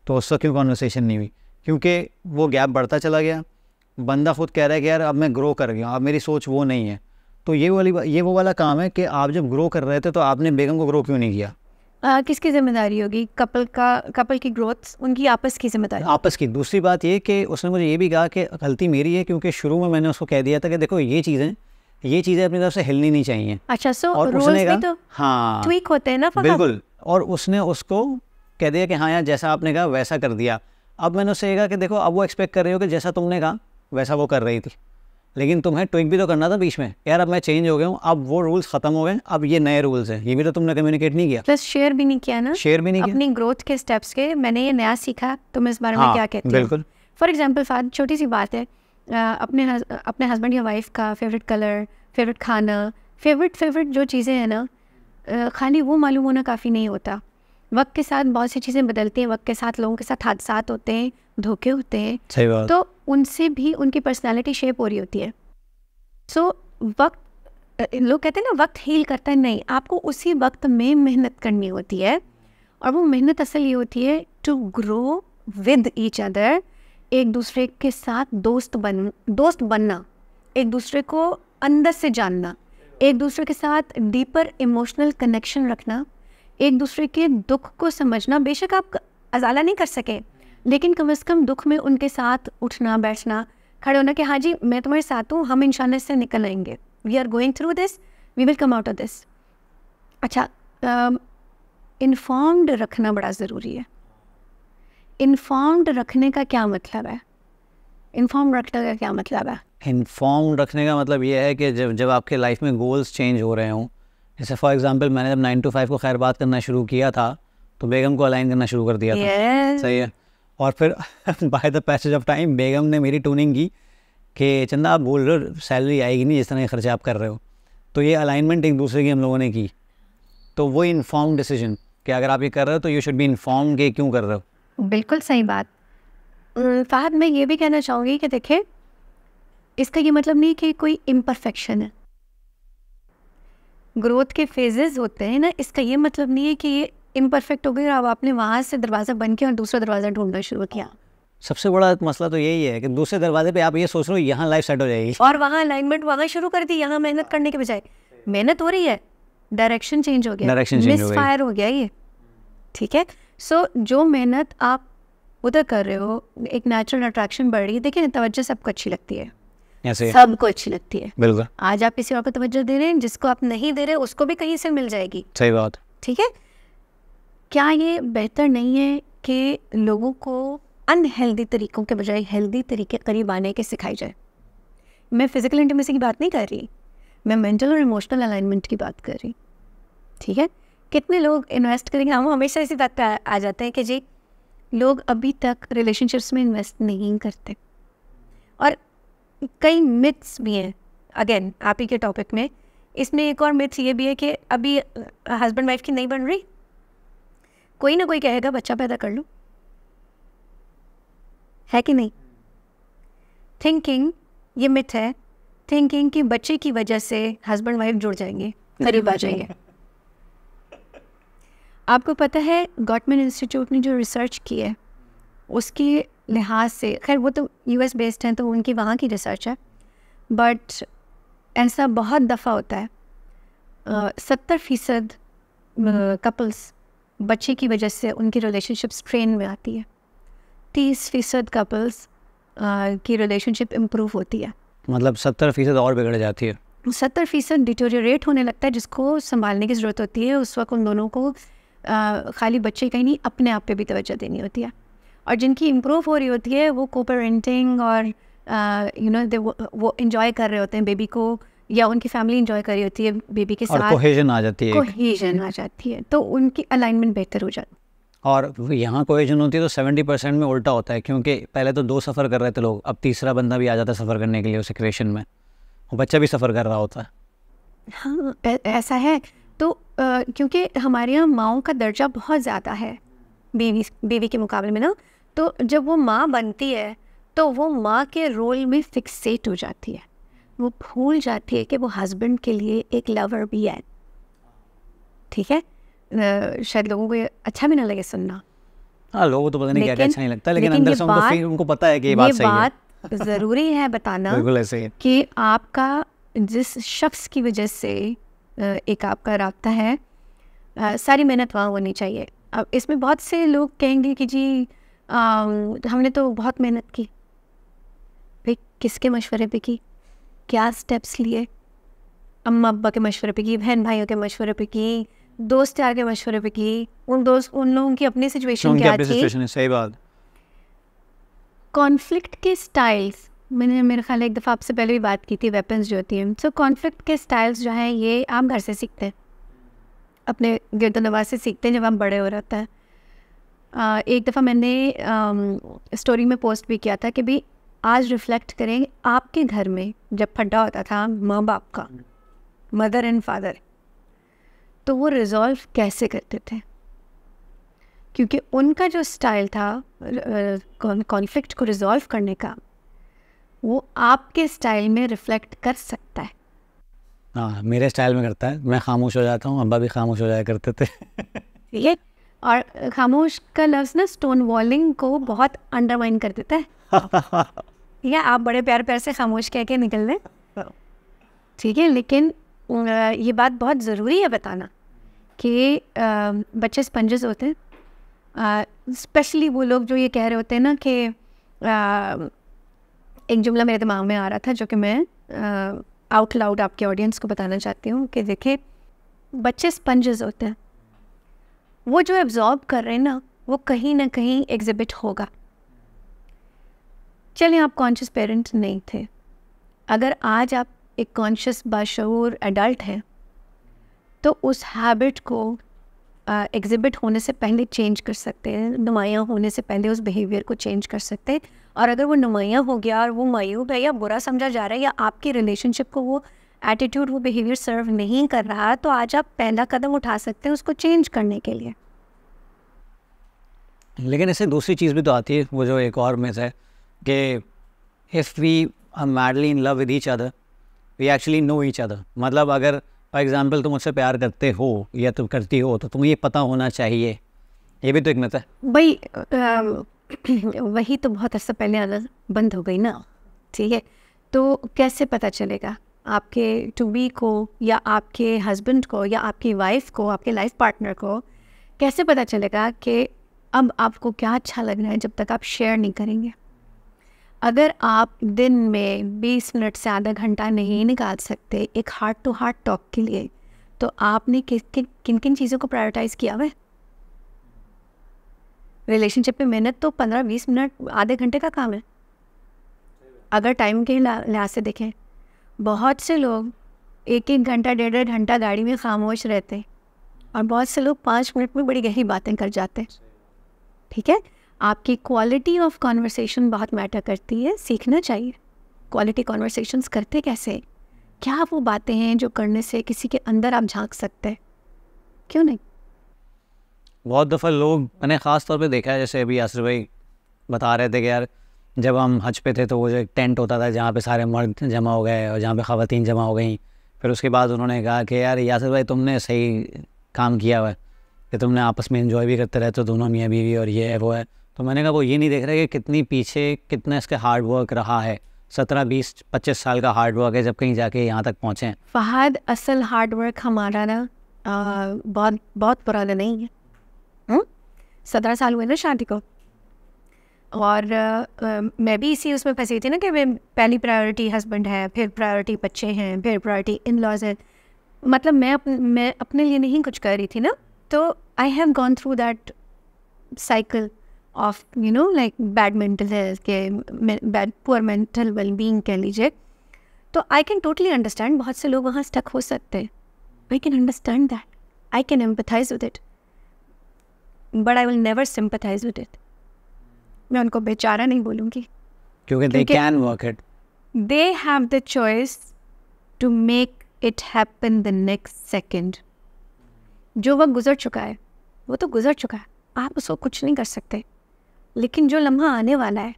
[SPEAKER 1] तो उससे क्यों कॉन्वर्सेशन नहीं हुई क्योंकि वो गैप बढ़ता चला गया बंदा खुद कह रहा है कि यार अब मैं ग्रो कर गया अब मेरी सोच वो नहीं है तो ये वाली ये वो वाला काम है कि आप जब ग्रो कर रहे थे तो आपने बेगम को ग्रो क्यों नहीं किया
[SPEAKER 2] आ, किसकी जिम्मेदारी होगी कपल का कपल की ग्रोथ उनकी आपस की जिम्मेदारी
[SPEAKER 1] आपस की दूसरी बात ये कि उसने मुझे ये भी कहा कि गलती मेरी है क्योंकि शुरू में मैंने उसको कह दिया था कि देखो ये चीज़ें ये चीज़ें अपनी तरफ से हिलनी नहीं चाहिए
[SPEAKER 2] अच्छा सो और उसने भी तो
[SPEAKER 1] हाँ ठीक
[SPEAKER 2] होते हैं ना बिल्कुल
[SPEAKER 1] और उसने उसको कह दिया कि हाँ यार जैसा आपने कहा वैसा कर दिया अब मैंने उससे ये कहा कि देखो अब वो एक्सपेक्ट कर रही हो कि जैसा तुमने कहा वैसा वो कर रही थी लेकिन तुम्हें ट्विक भी तो करना था बीच में यार अब मैं चेंज हो गया हूँ अब वो रूल्स खत्म हो गए अब ये नए रूल्स हैं ये भी तो तुमने कम्युनिकेट नहीं किया
[SPEAKER 2] प्लस शेयर भी नहीं किया ना शेयर भी नहीं अपनी ग्रोथ के स्टेप्स के मैंने ये नया सीखा तुम इस बारे में हाँ, क्या कहते हो बिल्कुल फॉर एग्जाम्पल फाद छोटी सी बात है अपने अपने हस्बैंड या वाइफ का फेवरेट कलर फेवरेट खाना फेवरेट फेवरेट जो चीज़ें हैं ना खाली वो मालूम होना काफ़ी नहीं होता वक्त के साथ बहुत सी चीज़ें बदलती हैं वक्त के साथ लोगों के साथ हादसा होते हैं धोखे होते हैं सही बात तो उनसे भी उनकी पर्सनैलिटी शेप हो रही होती है सो so, वक्त लोग कहते हैं ना वक्त हील करता है नहीं आपको उसी वक्त में मेहनत करनी होती है और वो मेहनत असल ये होती है to grow with each other एक दूसरे के साथ दोस्त बन दोस्त बनना एक दूसरे को अंदर से जानना एक दूसरे के साथ डीपर इमोशनल कनेक्शन रखना एक दूसरे के दुख को समझना बेशक आप अजाला नहीं कर सके लेकिन कम अज़ कम दुख में उनके साथ उठना बैठना खड़े होना कि हाँ जी मैं तुम्हारे साथ हूँ हम इंशान से निकल आएंगे we are going through this we will come out of this अच्छा इन्फॉर्म्ड uh, रखना बड़ा ज़रूरी है इन्फॉर्म्ड रखने का क्या मतलब है इन्फॉर्म रखने का क्या मतलब है
[SPEAKER 1] इन्फॉर्म रखने का मतलब ये है कि जब जब आपके लाइफ में गोल्स चेंज हो रहे हों जैसे फॉर एग्जाम्पल मैंने जब नाइन टू फाइव को खैर बात करना शुरू किया था तो बेगम को अलाइन करना शुरू कर दिया था yes. सही है और फिर by the passage of time बेगम ने मेरी ट्यूनिंग की कि चंदा आप बोल रहे हो सैलरी आएगी नहीं जिस तरह के खर्चे आप कर रहे हो तो ये अलाइनमेंट एक दूसरे की हम लोगों ने की तो वो इन्फॉर्म डिसीजन कि अगर आप ये कर रहे हो तो यू शुड बी इन्फॉर्म के क्यों कर रहे
[SPEAKER 2] हो बिल्कुल सही बात फहद मैं ये भी कहना चाहूँगी कि देखिए इसका ये मतलब नहीं कि कोई इम्परफेक्शन है ग्रोथ के फेजेस होते हैं ना इसका ये मतलब नहीं है कि ये इम्परफेक्ट हो गई और अब आपने वहाँ से दरवाज़ा बन के और दूसरा दरवाज़ा ढूंढना शुरू किया
[SPEAKER 1] सबसे बड़ा मसला तो यही है कि दूसरे दरवाजे पे आप ये सोच रहे हो यहाँ लाइफ सेट हो जाएगी
[SPEAKER 2] और वहाँ अलाइनमेंट वहाँ शुरू कर दी यहाँ मेहनत करने के बजाय मेहनत हो रही है डायरेक्शन चेंज हो गया डायरेक्शन मिस फायर हो गया ये ठीक है सो so, जो मेहनत आप उधर कर रहे हो एक नेचुरल अट्रैक्शन बढ़ रही है देखिए तवज्जो सबको अच्छी लगती है सबको अच्छी लगती है बिल्कुल आज आप किसी और को तवज्जो दे रहे हैं जिसको आप नहीं दे रहे उसको भी कहीं से मिल जाएगी सही बात ठीक है क्या ये बेहतर नहीं है कि लोगों को अनहेल्दी तरीक़ों के बजाय हेल्दी तरीके करीब आने के सिखाई जाए मैं फ़िज़िकल इंटीमेसी की बात नहीं कर रही मैं मेंटल और इमोशनल अलाइनमेंट की बात कर रही ठीक है कितने लोग इन्वेस्ट करेंगे हम हमेशा इसी बात पर आ जाते हैं कि जी लोग अभी तक रिलेशनशिप्स में इन्वेस्ट नहीं करते और कई मिथ्स भी हैं अगेन आप ही के टॉपिक में इसमें एक और मिथ ये भी है कि अभी हस्बैंड वाइफ की नहीं बन रही कोई ना कोई कहेगा बच्चा पैदा कर लो है कि नहीं थिंकिंग ये मिथ है थिंकिंग कि बच्चे की वजह से हस्बैंड वाइफ जुड़ जाएंगे करीब आ जाएंगे आपको पता है गॉटमैन इंस्टीट्यूट ने जो रिसर्च की है उसके लिहाज से खैर वो तो यू एस बेस्ड हैं तो उनकी वहाँ की रिसर्च है बट ऐसा बहुत दफ़ा होता है हम्म। सत्तर फीसद कपल्स हम्म। बच्चे की वजह से उनकी रिलेशनशिप स्ट्रेन में आती है तीस फीसद कपल्स की रिलेशनशिप इम्प्रूव होती है
[SPEAKER 1] मतलब सत्तर फीसद और बिगड़ जाती है
[SPEAKER 2] सत्तर फीसद डिटोरेट होने लगता है जिसको संभालने की ज़रूरत होती है उस वक्त उन दोनों को आ, खाली बच्चे कहीं नहीं अपने आप पे भी तोज्जा देनी होती है और जिनकी इम्प्रूव हो रही होती है वो को पेरेंटिंग और यू नो दे वो इन्जॉय कर रहे होते हैं बेबी को या उनकी फैमिली इन्जॉय कर रही होती है बेबी के साथ कोहेजन आ जाती है कोहेजन आ जाती है तो उनकी अलाइनमेंट बेहतर हो जाती है
[SPEAKER 1] और यहाँ कोहेजन होती है तो सेवेंटी परसेंट में उल्टा होता है क्योंकि पहले तो दो सफ़र कर रहे थे लोग अब तीसरा बंदा भी आ जाता है सफ़र करने के लिए उस इक्वेशन में और बच्चा भी सफ़र कर रहा होता है
[SPEAKER 2] हाँ ऐसा है तो क्योंकि हमारे यहाँ माओ का दर्जा बहुत ज़्यादा है बेबी बेबी के मुकाबले में ना तो जब वो माँ बनती है तो वो माँ के रोल में फिक्सेट हो जाती है वो भूल जाती है कि वो हस्बैंड के लिए एक लवर भी है ठीक है शायद लोगों को अच्छा भी ना लगे सुनना
[SPEAKER 1] हाँ लोगों को तो पता नहीं क्या अच्छा नहीं लगता लेकिन, लेकिन अंदर से उनको उनको पता है कि ये बात ये सही बात
[SPEAKER 2] है ज़रूरी है बताना बिल्कुल ऐसे कि आपका जिस शख्स की वजह से एक आपका रबता है सारी मेहनत वहाँ होनी चाहिए अब इसमें बहुत से लोग कहेंगे कि जी हमने तो बहुत मेहनत की भाई किसके मशवरे पे की क्या स्टेप्स लिए अम्मा अब्बा के मशवरे पे की बहन भाइयों के मशवरे पे की दोस्त यार के मशवरे पे की उन दोस्त उन लोगों की अपनी सिचुएशन क्या थी सही बात कॉन्फ्लिक्ट के स्टाइल्स मैंने मेरे ख्याल एक दफ़ा आपसे पहले भी बात की थी वेपन्स जो होती हैं सो कॉन्फ्लिक्ट के स्टाइल्स जो हैं ये आप घर से सीखते हैं अपने गिरदोनवाज से सीखते हैं जब आप बड़े हो रहता है एक दफ़ा मैंने स्टोरी में पोस्ट भी किया था कि भाई आज रिफ्लेक्ट करें आपके घर में जब फड्डा होता था माँ बाप का मदर एंड फादर तो वो रिजॉल्व कैसे करते थे क्योंकि उनका जो स्टाइल था कॉन्फ्लिक्ट को रिजॉल्व करने का वो आपके स्टाइल में रिफ्लेक्ट कर सकता है
[SPEAKER 1] हाँ मेरे स्टाइल में करता है मैं खामोश हो जाता हूँ अब्बा भी खामोश हो जाया करते
[SPEAKER 2] थे ये और खामोश का लफ्ज़ ना स्टोन वॉलिंग को बहुत अंडरमाइन कर देता है
[SPEAKER 1] ठीक
[SPEAKER 2] है आप बड़े प्यार प्यार से खामोश कह के निकल लें ठीक है लेकिन ये बात बहुत ज़रूरी है बताना कि बच्चे स्पंजेस होते हैं स्पेशली वो लोग जो ये कह रहे होते हैं ना कि एक जुमला मेरे दिमाग में आ रहा था जो कि मैं आउट लाउड आपके ऑडियंस को बताना चाहती हूँ कि देखिए बच्चे स्पंजेस होते हैं वो जो एब्जॉर्ब कर रहे हैं ना वो कहीं ना कहीं एग्जिबिट होगा चलिए आप कॉन्शियस पेरेंट नहीं थे अगर आज आप एक कॉन्शियस बाशूर एडल्ट हैं तो उस हैबिट को एग्जिबिट होने से पहले चेंज कर सकते हैं नुमाया होने से पहले उस बिहेवियर को चेंज कर सकते हैं और अगर वो नुमायाँ हो गया और वो मायूब है या बुरा समझा जा रहा है या आपकी रिलेशनशिप को वो एटीट्यूड वो बिहेवियर सर्व नहीं कर रहा तो आज आप पहला कदम उठा सकते हैं उसको चेंज करने के लिए
[SPEAKER 1] लेकिन ऐसे दूसरी चीज़ भी तो आती है वो जो एक और मिस है कि if we are madly in love with each other we actually know each other मतलब अगर फॉर एग्ज़ाम्पल तुम उससे प्यार करते हो या तुम करती हो तो तुम्हें ये पता होना चाहिए ये भी तो एक मत है
[SPEAKER 2] भाई वही तो बहुत अर्सा पहले बंद हो गई ना ठीक है तो कैसे पता चलेगा आपके टू को या आपके हस्बैंड को या आपकी वाइफ को आपके लाइफ पार्टनर को कैसे पता चलेगा कि अब आपको क्या अच्छा लग रहा है जब तक आप शेयर नहीं करेंगे अगर आप दिन में 20 मिनट से आधा घंटा नहीं निकाल सकते एक हार्ट टू हार्ट टॉक के लिए तो आपने किस किन किन किन चीज़ों को प्रायोरिटाइज़ किया हुआ रिलेशनशिप में मेहनत तो 15-20 मिनट आधे घंटे का काम है अगर टाइम के लिहाज से देखें बहुत से लोग एक एक घंटा डेढ़ डेढ़ घंटा गाड़ी में खामोश रहते और बहुत से लोग पाँच मिनट में बड़ी गहरी बातें कर जाते ठीक है आपकी क्वालिटी ऑफ कॉन्वर्सेशन बहुत मैटर करती है सीखना चाहिए क्वालिटी कॉन्वर्सेशंस करते कैसे क्या वो बातें हैं जो करने से किसी के अंदर आप झांक सकते हैं क्यों नहीं
[SPEAKER 1] बहुत दफ़ा लोग मैंने ख़ास तौर पे देखा है जैसे अभी आसर भाई बता रहे थे कि यार जब हम हज पे थे तो वो जो एक टेंट होता था जहाँ पे सारे मर्द जमा हो गए और जहाँ पे ख़वान जमा हो गई फिर उसके बाद उन्होंने कहा कि यार यासर भाई तुमने सही काम किया हुआ कि तुमने आपस में इन्जॉय भी करते रहते हो तो दोनों मियाँ बीवी और ये है वो है तो मैंने कहा वो ये नहीं देख रहे कि कितनी पीछे कितना इसका हार्ड वर्क रहा है सत्रह बीस पच्चीस साल का हार्ड वर्क है जब कहीं जाके यहाँ तक पहुँचे
[SPEAKER 2] फहद असल हार्ड वर्क हमारा ना बहुत बहुत पुराना नहीं है हम्म? सत्रह साल हुए ना शादी को और आ, मैं भी इसी उसमें फंसी थी ना कि मैं पहली प्रायोरिटी हस्बैंड है फिर प्रायोरिटी बच्चे हैं फिर प्रायोरिटी इन लॉज है मतलब मैं अप, मैं अपने लिए नहीं कुछ कर रही थी ना तो I have gone through that cycle of you know like bad mental health के बैड पुअर मेंटल वेलबींग कह लीजिए तो आई कैन टोटली अंडरस्टैंड बहुत से लोग वहाँ स्टक हो सकते हैं I can understand that I can empathise with it but I will never sympathise with it मैं उनको बेचारा नहीं बोलूँगी
[SPEAKER 1] क्योंकि they can work it
[SPEAKER 2] they have the choice to make it happen the next second जो वक्त गुजर चुका है वो तो गुजर चुका है आप उसको कुछ नहीं कर सकते लेकिन जो लम्हा आने वाला है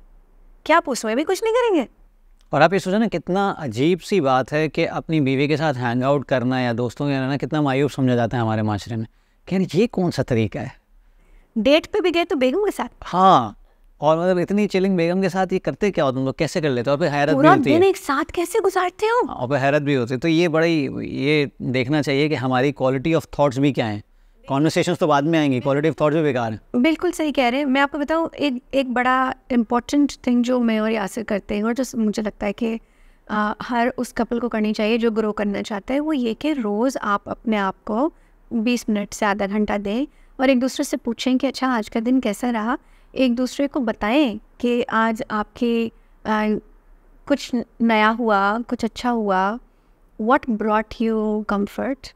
[SPEAKER 2] क्या आप उसमें भी कुछ नहीं करेंगे
[SPEAKER 1] और आप ये सोचो ना कितना अजीब सी बात है कि अपनी बीवी के साथ हैंग आउट करना या दोस्तों के रहना कितना मायूब समझा जाता है हमारे माशरे में कह ये कौन सा तरीका है
[SPEAKER 2] डेट पे भी गए तो बेगम के साथ हाँ और मतलब
[SPEAKER 1] इतनी चिलिंग बेगम के साथ ये करते क्या होते तुम लोग कैसे कर लेते हो और फिर हैरत भी होती है
[SPEAKER 2] एक साथ कैसे गुजारते हो हाँ,
[SPEAKER 1] और फिर हैरत भी होती है तो ये बड़ी ये देखना चाहिए कि हमारी क्वालिटी ऑफ थॉट्स भी क्या है कॉन्वर्सेशन तो बाद में आएंगे क्वालिटी ऑफ थॉट्स भी बेकार है
[SPEAKER 2] बिल्कुल सही कह रहे हैं मैं आपको बताऊँ एक एक बड़ा इम्पॉर्टेंट थिंग जो मैं और यासिर करते हैं और जो मुझे लगता है कि हर उस कपल को करनी चाहिए जो ग्रो करना चाहता है वो ये कि रोज़ आप अपने आप को बीस मिनट से आधा घंटा दें और एक दूसरे से पूछें कि अच्छा आज का दिन कैसा रहा एक दूसरे को बताएं कि आज आपके आ, कुछ नया हुआ कुछ अच्छा हुआ वट ब्रॉट यू कम्फर्ट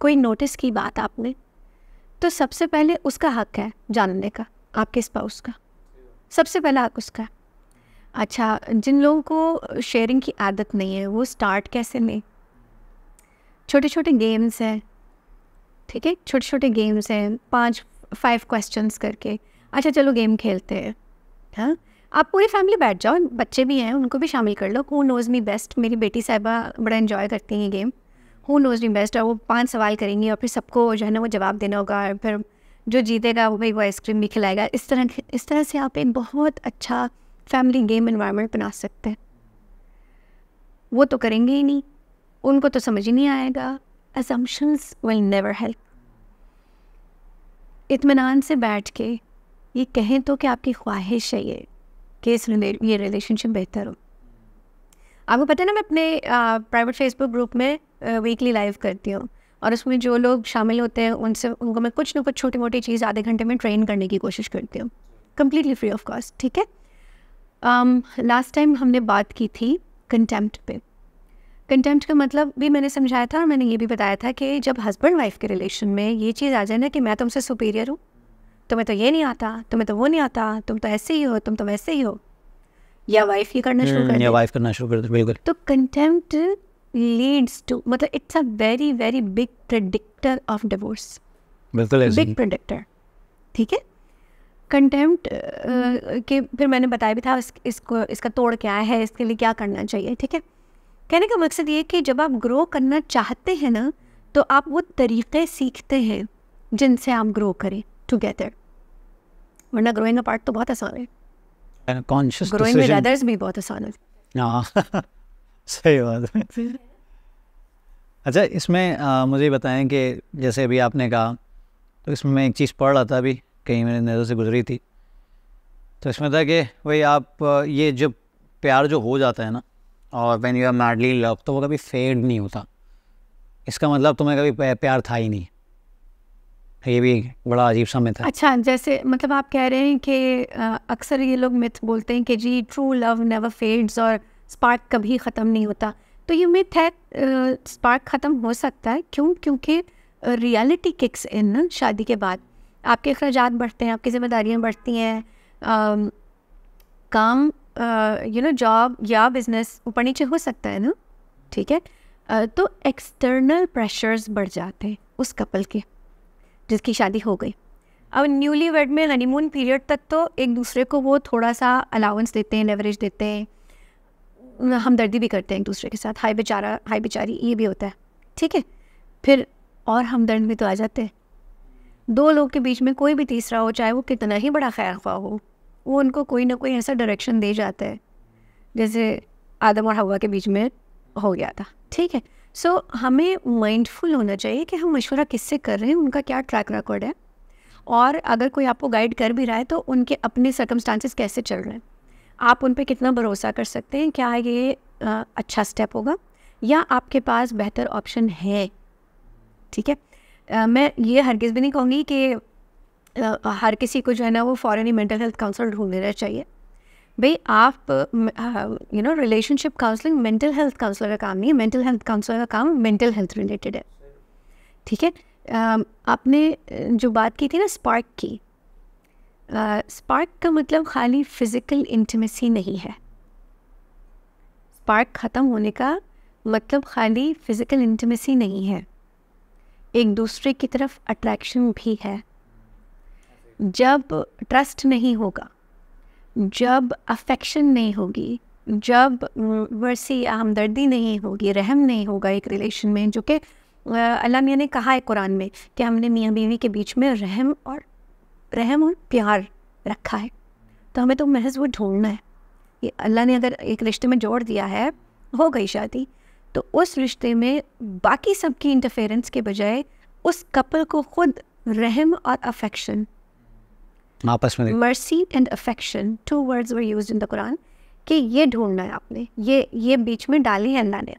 [SPEAKER 2] कोई नोटिस की बात आपने तो सबसे पहले उसका हक है जानने का आपके स्पाउस का सबसे पहला हक उसका अच्छा जिन लोगों को शेयरिंग की आदत नहीं है वो स्टार्ट कैसे लें छोटे छोटे गेम्स हैं ठीक है छोटे छोटे गेम्स हैं पाँच फाइव क्वेश्चन करके अच्छा चलो गेम खेलते हैं हाँ आप पूरी फैमिली बैठ जाओ बच्चे भी हैं उनको भी शामिल कर लो हु नोज़ मी बेस्ट मेरी बेटी साहिबा बड़ा इन्जॉय करती हैं game who knows me best और वो पांच सवाल करेंगी और फिर सबको जो है ना वो जवाब देना होगा और फिर जो जीतेगा वो भाई वो आइसक्रीम भी खिलाएगा इस तरह इस तरह से आप एक बहुत अच्छा फैमिली गेम इन्वायरमेंट बना सकते हैं वो तो करेंगे ही नहीं उनको तो समझ ही नहीं आएगा असम्पशंस विल नेवर हेल्प इतमान से बैठ के ये कहें तो कि आपकी ख्वाहिश है ये कि इस ये रिलेशनशिप बेहतर हो आपको पता है ना मैं अपने प्राइवेट फेसबुक ग्रुप में वीकली लाइव करती हूँ और उसमें जो लोग शामिल होते हैं उनसे उनको मैं कुछ ना कुछ छोटी मोटी चीज़ आधे घंटे में ट्रेन करने की कोशिश करती हूँ कम्प्लीटली फ्री ऑफ कॉस्ट ठीक है लास्ट um, टाइम हमने बात की थी कंटेम्प्ट पे कंटेम्प्ट का मतलब भी मैंने समझाया था और मैंने ये भी बताया था कि जब हस्बैंड वाइफ के रिलेशन में ये चीज़ आ जाए ना कि मैं तुमसे सुपीरियर हूँ तुम्हें तो ये नहीं आता तुम्हें तो वो नहीं आता तुम तो ऐसे ही हो तुम तो वैसे ही हो या वाइफ ये करना शुरू हम्म, कर या वाइफ
[SPEAKER 1] करना शुरू कर बिल्कुल
[SPEAKER 2] तो कंटेम्प्ट लीड्स टू मतलब it's a very very big predictor of divorce बिल्कुल बिग प्रेडिक्टर ठीक है कंटेम्प्ट हम्म। के फिर मैंने बताया भी था इसको इसका तोड़ क्या है इसके लिए क्या करना चाहिए ठीक है कहने का मकसद ये कि जब आप ग्रो करना चाहते हैं ना तो आप वो तरीक़े सीखते हैं जिनसे आप ग्रो करें टुगेदर वरना ग्रोइंग का पार्ट तो बहुत आसान है
[SPEAKER 1] हाँ, अच्छा इसमें मुझे बताएं कि जैसे अभी आपने कहा तो इसमें मैं एक चीज़ पढ़ रहा था अभी कहीं मेरे नज़र से गुजरी थी तो इसमें था कि भाई आप ये जब प्यार जो हो जाता है ना और when you are madly love तो वो कभी फेड नहीं होता इसका मतलब तुम्हें कभी प्यार था ही नहीं ये भी बड़ा अजीब सा मिथ है
[SPEAKER 2] अच्छा जैसे मतलब आप कह रहे हैं कि अक्सर ये लोग मिथ बोलते हैं कि जी ट्रू लव नेवर फेड्स और स्पार्क कभी ख़त्म नहीं होता तो ये मिथ है स्पार्क ख़त्म हो सकता है क्यों क्योंकि रियलिटी किक्स इन शादी के बाद आपके अखराज बढ़ते हैं आपकी ज़िम्मेदारियाँ बढ़ती हैं काम यू नो जॉब या बिजनेस ऊपर नीचे हो सकता है ना ठीक है uh, तो एक्सटर्नल प्रेशर्स बढ़ जाते हैं उस कपल के जिसकी शादी हो गई अब न्यूली वेड में हनीमून पीरियड तक तो एक दूसरे को वो थोड़ा सा अलाउंस देते हैं लेवरेज देते हैं हमदर्दी भी करते हैं एक दूसरे के साथ हाई बेचारा हाई बेचारी ये भी होता है ठीक है फिर और हमदर्द भी तो आ जाते हैं दो लोग के बीच में कोई भी तीसरा हो चाहे वो कितना ही बड़ा खैर ख्वा हो वो उनको कोई ना कोई ऐसा डायरेक्शन दे जाता है जैसे आदम और हवा के बीच में हो गया था ठीक है सो so, हमें माइंडफुल होना चाहिए कि हम मशवरा किससे कर रहे हैं उनका क्या ट्रैक रिकॉर्ड है और अगर कोई आपको गाइड कर भी रहा है तो उनके अपने सर्कमस्टांसिस कैसे चल रहे हैं आप उन पर कितना भरोसा कर सकते हैं क्या ये आ, अच्छा स्टेप होगा या आपके पास बेहतर ऑप्शन है ठीक है आ, मैं ये हरगिज़ भी नहीं कहूँगी कि हर किसी को जो है ना वो फ़ॉरन ही मेंटल हेल्थ काउंसलर ढूंढ लेना चाहिए भाई आप you know relationship counselling mental health counsellor का काम नहीं है मेंटल हेल्थ काउंसलर का काम मेंटल हेल्थ रिलेटेड है ठीक है आपने जो बात की थी ना स्पार्क की स्पार्क का मतलब खाली फिज़िकल इंटीमेसी नहीं है स्पार्क ख़त्म होने का मतलब खाली फिज़िकल इंटीमेसी नहीं है एक दूसरे की तरफ अट्रैक्शन भी है जब ट्रस्ट नहीं होगा जब अफेक्शन नहीं होगी जब वर्सी हमदर्दी नहीं होगी रहम नहीं होगा एक रिलेशन में जो कि अल्लाह मियाँ ने कहा है कुरान में कि हमने मियाँ बीवी के बीच में रहम और रहम और प्यार रखा है तो हमें तो महज वो ढूंढना है ये अल्लाह ने अगर एक रिश्ते में जोड़ दिया है हो गई शादी तो उस रिश्ते में बाकी सबकी इंटरफेरेंस के बजाय उस कपल को ख़ुद रहम और अफेक्शन आपस में mercy and affection two words were used in the Quran कि ये ढूंढना है आपने ये ये बीच में डाली है अल्लाह ने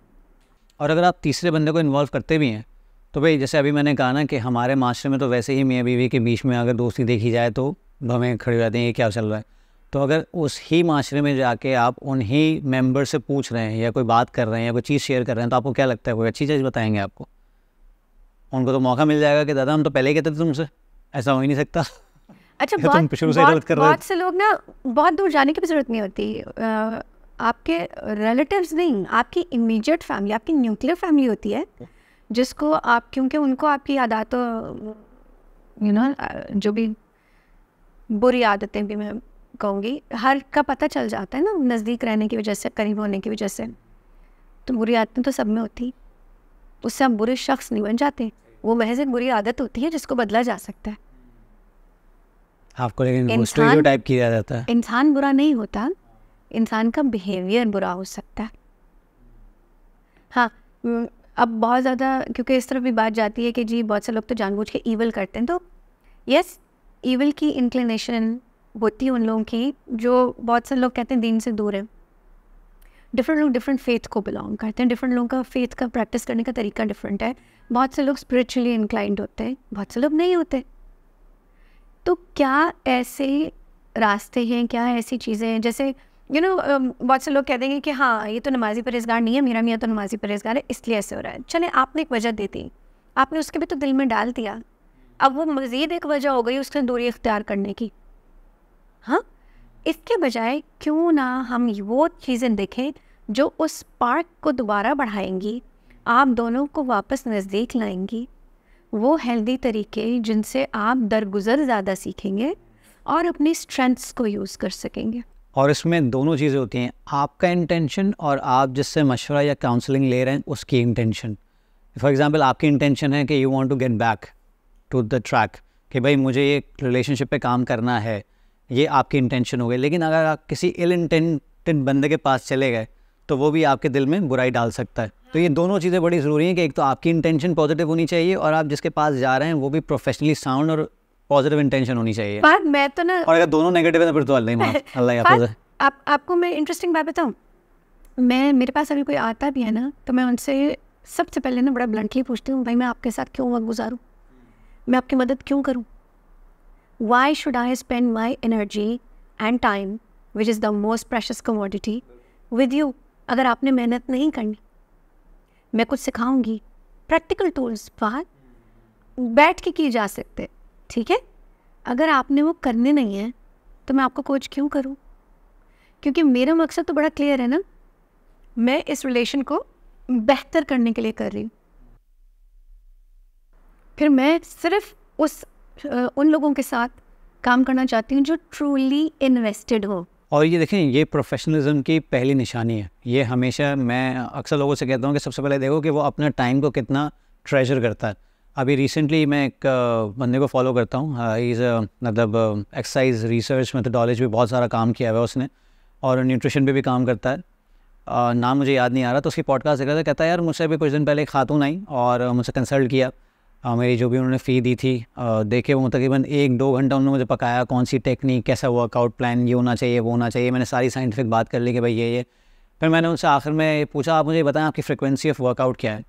[SPEAKER 1] और अगर आप तीसरे बंदे को इन्वॉल्व करते भी हैं तो भाई जैसे अभी मैंने कहा ना कि हमारे माशरे में तो वैसे ही मियाँ बीवी के बीच में अगर दोस्ती देखी जाए तो हमें खड़े जाते हैं ये क्या चल रहा है तो अगर उस ही माशरे में जाके आप उन्हीं मेंबर से पूछ रहे हैं या कोई बात कर रहे हैं या कोई चीज़ शेयर कर रहे हैं तो आपको क्या लगता है कोई अच्छी चीज़ बताएंगे आपको उनको तो मौका मिल जाएगा कि दादा हम तो पहले ही कहते थे तुमसे ऐसा हो ही नहीं सकता
[SPEAKER 2] अच्छा तो बहुत, से गलत कर रहे बहुत से लोग ना बहुत दूर जाने की भी जरूरत नहीं होती आपके रिलेटिव्स नहीं आपकी इमीडिएट फैमिली आपकी न्यूक्लियर फैमिली होती है जिसको आप क्योंकि उनको आपकी आदतों यू नो जो भी बुरी आदतें भी मैं कहूँगी हर का पता चल जाता है ना नज़दीक रहने की वजह से करीब होने की वजह से तो बुरी आदतें तो सब में होती उससे हम बुरे शख्स नहीं बन जाते वो महज एक बुरी आदत होती है जिसको बदला जा सकता है
[SPEAKER 1] आपको लेकिन वो किया जाता है
[SPEAKER 2] इंसान बुरा नहीं होता इंसान का बिहेवियर बुरा हो सकता है हाँ अब बहुत ज़्यादा क्योंकि इस तरफ भी बात जाती है कि जी बहुत से लोग तो जानबूझ के ईवल करते हैं तो यस ईवल की इंक्लिनेशन होती है उन लोगों की जो बहुत से लोग कहते हैं दीन से दूर है डिफरेंट लोग डिफरेंट फेथ को बिलोंग करते हैं डिफरेंट लोगों का फेथ का प्रैक्टिस करने का तरीका डिफरेंट है बहुत से लोग स्पिरिचुअली इंक्लाइंड होते हैं बहुत से लोग नहीं होते तो क्या ऐसे रास्ते हैं क्या ऐसी चीज़ें हैं जैसे यू नो um, बहुत से लोग कह देंगे कि हाँ ये तो नमाजी परहेजगार नहीं है मेरा मियाँ तो नमाजी परहेजगार है इसलिए ऐसे हो रहा है चले आपने एक वजह दे दी आपने उसके भी तो दिल में डाल दिया अब वो मज़ीद एक वजह हो गई उसने दूरी इख्तियार करने की हाँ इसके बजाय क्यों ना हम वो चीज़ें देखें जो उस पार्क को दोबारा बढ़ाएंगी आप दोनों को वापस नज़दीक लाएंगी वो हेल्दी तरीके जिनसे आप दरगुजर ज़्यादा सीखेंगे और अपनी स्ट्रेंथ्स को यूज़ कर सकेंगे
[SPEAKER 1] और इसमें दोनों चीज़ें होती हैं आपका इंटेंशन और आप जिससे मशवरा या काउंसलिंग ले रहे हैं उसकी इंटेंशन फॉर एग्ज़ाम्पल आपकी इंटेंशन है कि you want to get back to the track कि भाई मुझे ये रिलेशनशिप पे काम करना है ये आपकी इंटेंशन हो गई लेकिन अगर आप किसी इल इंटेंटेड बंदे के पास चले गए तो वो भी आपके दिल में बुराई डाल सकता है तो ये दोनों चीज़ें बड़ी ज़रूरी हैं कि एक तो आपकी इंटेंशन पॉजिटिव होनी चाहिए और आप जिसके पास जा रहे हैं वो भी प्रोफेशनली साउंड और पॉजिटिव इंटेंशन होनी चाहिए पर
[SPEAKER 2] मैं तो ना और अगर
[SPEAKER 1] दोनों नेगेटिव है तो फिर तो अल्लाह ही अल्लाह
[SPEAKER 2] आप आपको मैं इंटरेस्टिंग बात बताऊँ मैं मेरे पास अभी कोई आता भी है ना तो मैं उनसे सबसे पहले ना बड़ा ब्लंटली पूछती हूँ भाई मैं आपके साथ क्यों वक्त गुजारूँ मैं आपकी मदद क्यों करूँ why should I spend my energy and time which is the most precious commodity with you अगर आपने मेहनत नहीं करनी मैं कुछ सिखाऊंगी प्रैक्टिकल टूल्स बाहर बैठ के किए जा सकते ठीक है अगर आपने वो करने नहीं है तो मैं आपको कोच क्यों करूँ क्योंकि मेरा मकसद तो बड़ा क्लियर है ना मैं इस रिलेशन को बेहतर करने के लिए कर रही हूँ फिर मैं सिर्फ उस उन लोगों के साथ काम करना चाहती हूँ जो ट्रूली इन्वेस्टेड हो
[SPEAKER 1] और ये देखें ये प्रोफेशनलिज्म की पहली निशानी है ये हमेशा मैं अक्सर लोगों से कहता हूँ कि सबसे पहले देखो कि वो अपने टाइम को कितना ट्रेजर करता है अभी रिसेंटली मैं एक बंदे को फॉलो करता हूँ इज़ मतलब एक्सरसाइज रिसर्च मेथडोलॉज भी बहुत सारा काम किया हुआ है उसने और न्यूट्रिशन पे भी काम करता है नाम मुझे याद नहीं आ रहा तो उसकी पॉडकास्ट देखा था कहता है यार मुझसे अभी कुछ दिन पहले एक खातून आई और मुझसे कंसल्ट किया आ, हाँ, मेरी जो भी उन्होंने फ़ी दी थी आ, देखे वो तकरीबन एक दो घंटा उन्होंने मुझे पकाया कौन सी टेक्निक कैसा वर्कआउट प्लान ये होना चाहिए वो होना चाहिए मैंने सारी साइंटिफिक बात कर ली कि भाई ये ये फिर मैंने उनसे आखिर में पूछा आप मुझे बताएं आपकी फ्रिक्वेंसी ऑफ वर्कआउट क्या है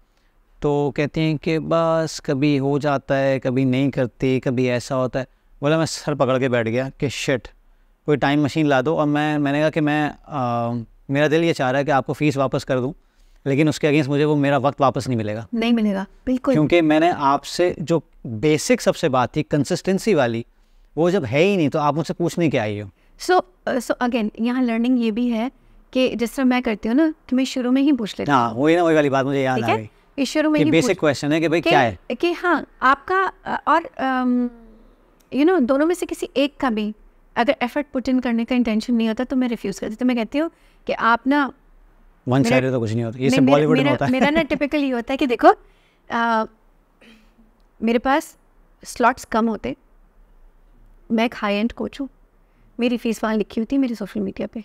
[SPEAKER 1] तो कहते हैं कि बस कभी हो जाता है कभी नहीं करती कभी ऐसा होता है बोला मैं सर पकड़ के बैठ गया कि शिट कोई टाइम मशीन ला दो और मैं मैंने कहा कि मैं आ, मेरा दिल ये चाह रहा है कि आपको फ़ीस वापस कर दूँ लेकिन उसके अगेंस्ट मुझे वो मेरा वक्त वापस नहीं मिलेगा
[SPEAKER 2] नहीं मिलेगा बिल्कुल क्योंकि
[SPEAKER 1] मैंने आपसे जो बेसिक सबसे बात थी कंसिस्टेंसी वाली वो जब है ही नहीं तो आप मुझसे पूछने के आई हो
[SPEAKER 2] सो सो अगेन यहाँ लर्निंग ये भी है कि जिस तरह मैं करती हूँ ना तो मैं शुरू में ही पूछ लेती हूँ हाँ,
[SPEAKER 1] वही ना वही वाली बात मुझे याद आ
[SPEAKER 2] गई शुरू में बेसिक
[SPEAKER 1] क्वेश्चन है कि भाई क्या है
[SPEAKER 2] कि हाँ आपका और यू um, नो दोनों में से किसी एक का भी अगर एफर्ट पुट इन करने का इंटेंशन नहीं होता तो मैं रिफ्यूज़ करती तो मैं कहती हूँ कि आप ना
[SPEAKER 1] वन साइड तो कुछ नहीं होता ये सब बॉलीवुड में होता है मेरा ना
[SPEAKER 2] टिपिकल ये होता है कि देखो मेरे पास स्लॉट्स कम होते मैं एक हाई एंड कोच हूँ मेरी फीस वहाँ लिखी होती है मेरे सोशल मीडिया पे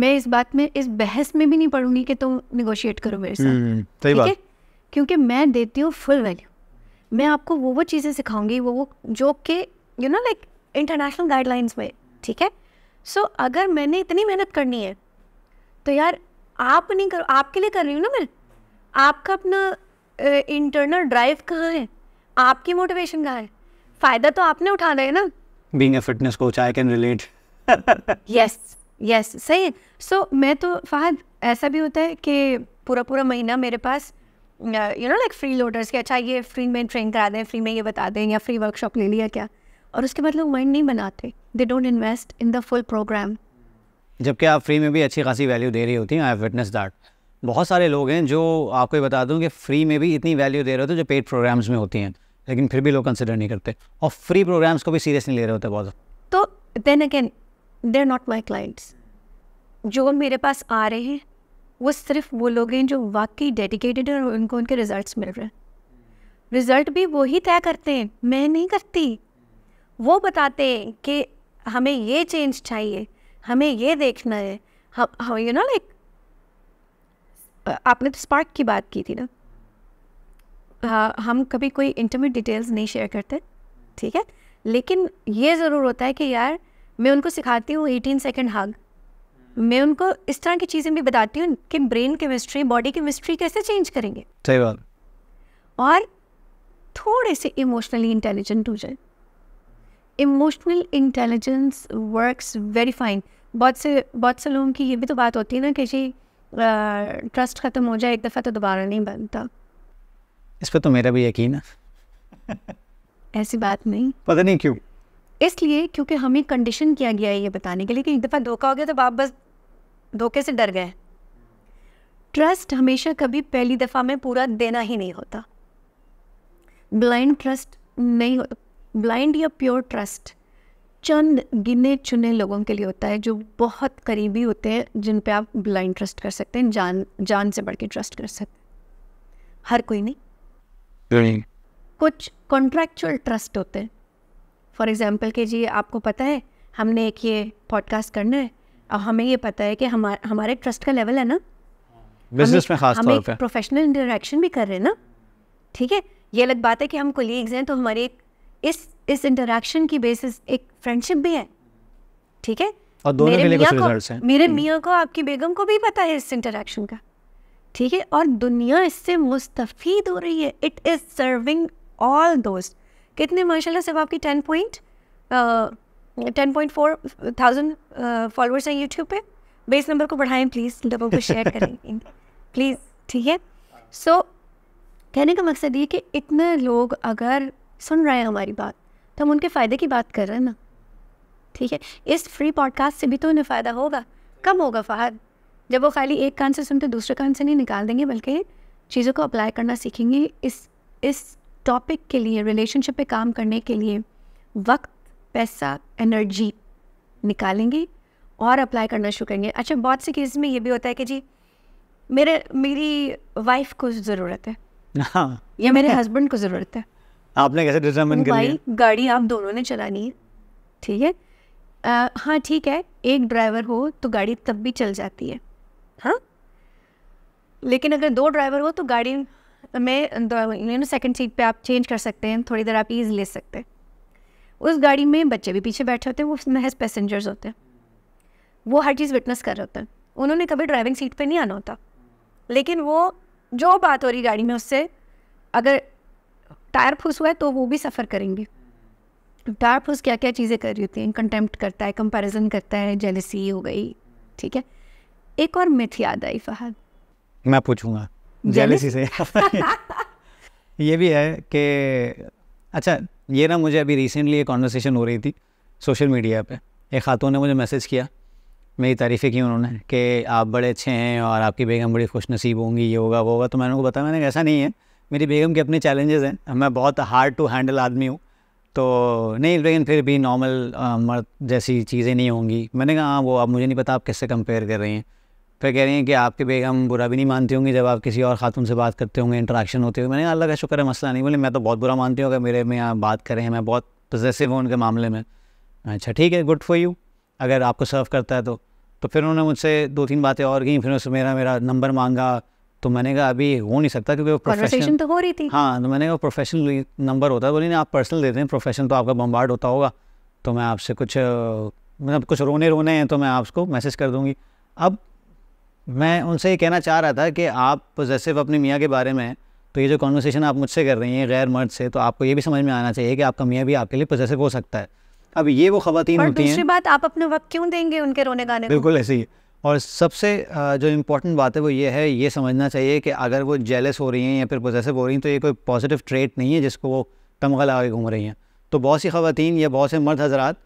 [SPEAKER 2] मैं इस बात में इस बहस में भी नहीं पढ़ूंगी कि तुम निगोशिएट करो मेरे साथ हम्म, ठीक है क्योंकि मैं देती हूँ फुल वैल्यू मैं आपको वो वो चीज़ें सिखाऊंगी वो वो जो कि you know like international guidelines में ठीक है सो so, अगर मैंने इतनी मेहनत करनी है तो यार आप नहीं करो आपके लिए कर रही हूँ ना मैं आपका अपना इंटरनल ड्राइव कहाँ है आपकी मोटिवेशन कहाँ है फायदा तो आपने उठाना है ना
[SPEAKER 1] being fitness coach I can relate
[SPEAKER 2] yes yes सही है सो so, मैं तो फायद ऐसा भी होता है कि पूरा पूरा महीना मेरे पास you know like freeloaders के अच्छा ये फ्री में ट्रेन करा दें फ्री में ये बता दें या फ्री वर्कशॉप ले लिया क्या और उसके बाद लोग माइंड नहीं बनाते they don't invest in the full programme
[SPEAKER 1] जबकि आप फ्री में भी अच्छी खासी वैल्यू दे रही होती हैं आई विटनेस दैट बहुत सारे लोग हैं जो आपको ये बता दूँ कि फ्री में भी इतनी वैल्यू दे रहे होते हैं जो पेड प्रोग्राम्स में होती हैं लेकिन फिर भी लोग कंसिडर नहीं करते और फ्री प्रोग्राम्स को भी सीरियस नहीं ले रहे होते बहुत
[SPEAKER 2] तो then again they're not my clients जो मेरे पास आ रहे हैं वो सिर्फ वो लोग हैं जो वाकई डेडिकेटेड हैं और उनको उनके रिजल्ट्स मिल रहे हैं रिज़ल्ट भी वो ही तय करते हैं मैं नहीं करती वो बताते हैं कि हमें ये चेंज चाहिए हमें ये देखना है हम हम यू नो लाइक आपने तो स्पार्क की बात की थी ना हाँ हम कभी कोई इंटरमेट डिटेल्स नहीं शेयर करते ठीक है लेकिन ये ज़रूर होता है कि यार मैं उनको सिखाती हूँ एटीन सेकेंड हग मैं उनको इस तरह की चीज़ें भी बताती हूँ कि ब्रेन केमिस्ट्री बॉडी केमिस्ट्री कैसे चेंज करेंगे सही बात और थोड़े से इमोशनली इंटेलिजेंट हो जाए emotional intelligence works very fine बहुत से बहुत से लोगों की ये भी तो बात होती है ना कि जी ट्रस्ट ख़त्म हो जाए एक दफ़ा तो दोबारा नहीं बनता
[SPEAKER 1] इस पर तो मेरा भी यकीन
[SPEAKER 2] है ऐसी बात नहीं पता नहीं क्यों इसलिए क्योंकि हमें कंडीशन किया गया है ये बताने के लिए कि एक दफ़ा धोखा हो गया तो आप बस धोखे से डर गए ट्रस्ट हमेशा कभी पहली दफ़ा में पूरा देना ही नहीं होता ब्लाइंड ट्रस्ट नहीं होता ब्लाइंड या प्योर ट्रस्ट चंद गिने चुने लोगों के लिए होता है जो बहुत करीबी होते हैं जिन पे आप ब्लाइंड ट्रस्ट कर सकते हैं जान जान से बढ़ के ट्रस्ट कर सकते हैं हर कोई नहीं, नहीं। कुछ कॉन्ट्रेक्चुअल ट्रस्ट होते हैं फॉर एग्ज़ाम्पल के जी आपको पता है हमने एक ये पॉडकास्ट करना है और हमें ये पता है कि हमारे हमारे ट्रस्ट का लेवल है ना
[SPEAKER 1] बिजनेस में खास हम
[SPEAKER 2] प्रोफेशनल इंटरेक्शन भी कर रहे हैं ना ठीक है ये अलग बात है कि हम कोलीग्स हैं तो हमारी एक इस इस इंटरेक्शन की बेसिस एक फ्रेंडशिप भी है ठीक है और दोनों मेरे के लिए कुछ मेरे हम्म। मियाँ को आपकी बेगम को भी पता है इस इंटरेक्शन का ठीक है और दुनिया इससे मुस्तफ़ीद हो रही है इट इज़ सर्विंग ऑल दोस्त कितने माशाल्लाह सिर्फ आपकी ten point ten point four thousand followers हैं यूट्यूब पे बेस नंबर को बढ़ाएं प्लीज़ लोगों को शेयर करें प्लीज़ ठीक है सो कहने का मकसद ये कि इतने लोग अगर सुन रहे हैं हमारी बात तो हम उनके फ़ायदे की बात कर रहे हैं ना ठीक है इस फ्री पॉडकास्ट से भी तो उन्हें फ़ायदा होगा कम होगा फ़ाहद जब वो खाली एक कान से सुनते दूसरे कान से नहीं निकाल देंगे बल्कि चीज़ों को अप्लाई करना सीखेंगे इस इस टॉपिक के लिए रिलेशनशिप पे काम करने के लिए वक्त पैसा एनर्जी निकालेंगे और अप्लाई करना शुरू करेंगे अच्छा बहुत से केस में ये भी होता है कि जी मेरे मेरी वाइफ को ज़रूरत है हाँ। या मेरे हस्बैंड को ज़रूरत है
[SPEAKER 1] आपने कैसे डिटरमिन कर लिया
[SPEAKER 2] गाड़ी आप दोनों ने चलानी है ठीक है हाँ ठीक है एक ड्राइवर हो तो गाड़ी तब भी चल जाती है हाँ लेकिन अगर दो ड्राइवर हो तो गाड़ी में यू नो सेकंड सीट पे आप चेंज कर सकते हैं थोड़ी देर आप ईज ले सकते हैं उस गाड़ी में बच्चे भी पीछे बैठे होते हैं वो महज पैसेंजर्स होते हैं वो हर चीज़ विटनेस कर रहे होते हैं उन्होंने कभी ड्राइविंग सीट पर नहीं आना होता लेकिन वो जो बात हो रही गाड़ी में उससे अगर टायर फूस हुआ है तो वो भी सफ़र करेंगे टायर फूस क्या क्या चीज़ें कर रही होती हैं कंटेम्प्ट करता है कंपैरिजन करता है जेलसी हो गई ठीक है एक और मिथ याद आई फहद मैं पूछूंगा जेलसी से
[SPEAKER 1] ये भी है कि अच्छा ये ना मुझे अभी रिसेंटली एक कॉन्वर्सेशन हो रही थी सोशल मीडिया पे एक खातून ने मुझे मैसेज किया मेरी तारीफ़ें की उन्होंने कि आप बड़े अच्छे हैं और आपकी बेगम बड़ी खुश नसीब होंगी ये होगा वो होगा तो मैंने उनको बताया मैंने ऐसा नहीं है मेरी बेगम के अपने चैलेंजेस हैं मैं बहुत हार्ड टू हैंडल आदमी हूँ तो नहीं लेकिन फिर भी नॉर्मल मर्द जैसी चीज़ें नहीं होंगी मैंने कहा हाँ वो आप मुझे नहीं पता आप किससे कंपेयर कर रही हैं फिर कह रही हैं कि आपके बेगम बुरा भी नहीं मानती होंगी जब आप किसी और खातून से बात करते होंगे इंटरेक्शन होते हुए मैंने कहा अल्लाह का शुक्र है मसला नहीं बोले मैं तो बहुत बुरा मानती हूँ अगर मेरे में आप बात करें मैं बहुत पजेसिव हूँ उनके मामले में अच्छा ठीक है गुड फॉर यू अगर आपको सर्व करता है तो तो फिर उन्होंने मुझसे दो तीन बातें और कहीं फिर उससे मेरा मेरा नंबर मांगा तो मैंने कहा अभी हो नहीं सकता क्योंकि वो प्रोफेशन तो
[SPEAKER 2] हो रही थी हाँ
[SPEAKER 1] तो मैंने कहा प्रोफेशनल नंबर होता है बोली नहीं आप पर्सनल देते हैं प्रोफेशनल तो आपका बम्बार्ड होता होगा तो मैं आपसे कुछ मतलब कुछ रोने रोने हैं तो मैं आपको मैसेज कर दूँगी अब मैं उनसे ये कहना चाह रहा था कि आप जैसे अपने मियाँ के बारे में तो ये जो कॉन्वर्सेशन आप मुझसे कर रही हैं गैर मर्द से तो आपको ये भी समझ में आना चाहिए कि आपका मियाँ भी आपके लिए पोजेसिव हो सकता है अब ये वो खातन होती हैं
[SPEAKER 2] बात आप अपने वक्त क्यों देंगे उनके रोने गाने बिल्कुल
[SPEAKER 1] ऐसे ही और सबसे जो इम्पोर्टेंट बात है वो ये है ये समझना चाहिए कि अगर वो जेलस हो रही हैं या फिर पोजेसिव हो रही हैं तो ये कोई पॉजिटिव ट्रेट नहीं है जिसको वो तमगा लगा के घूम रही हैं तो बहुत सी खातन या बहुत से मर्द हजरात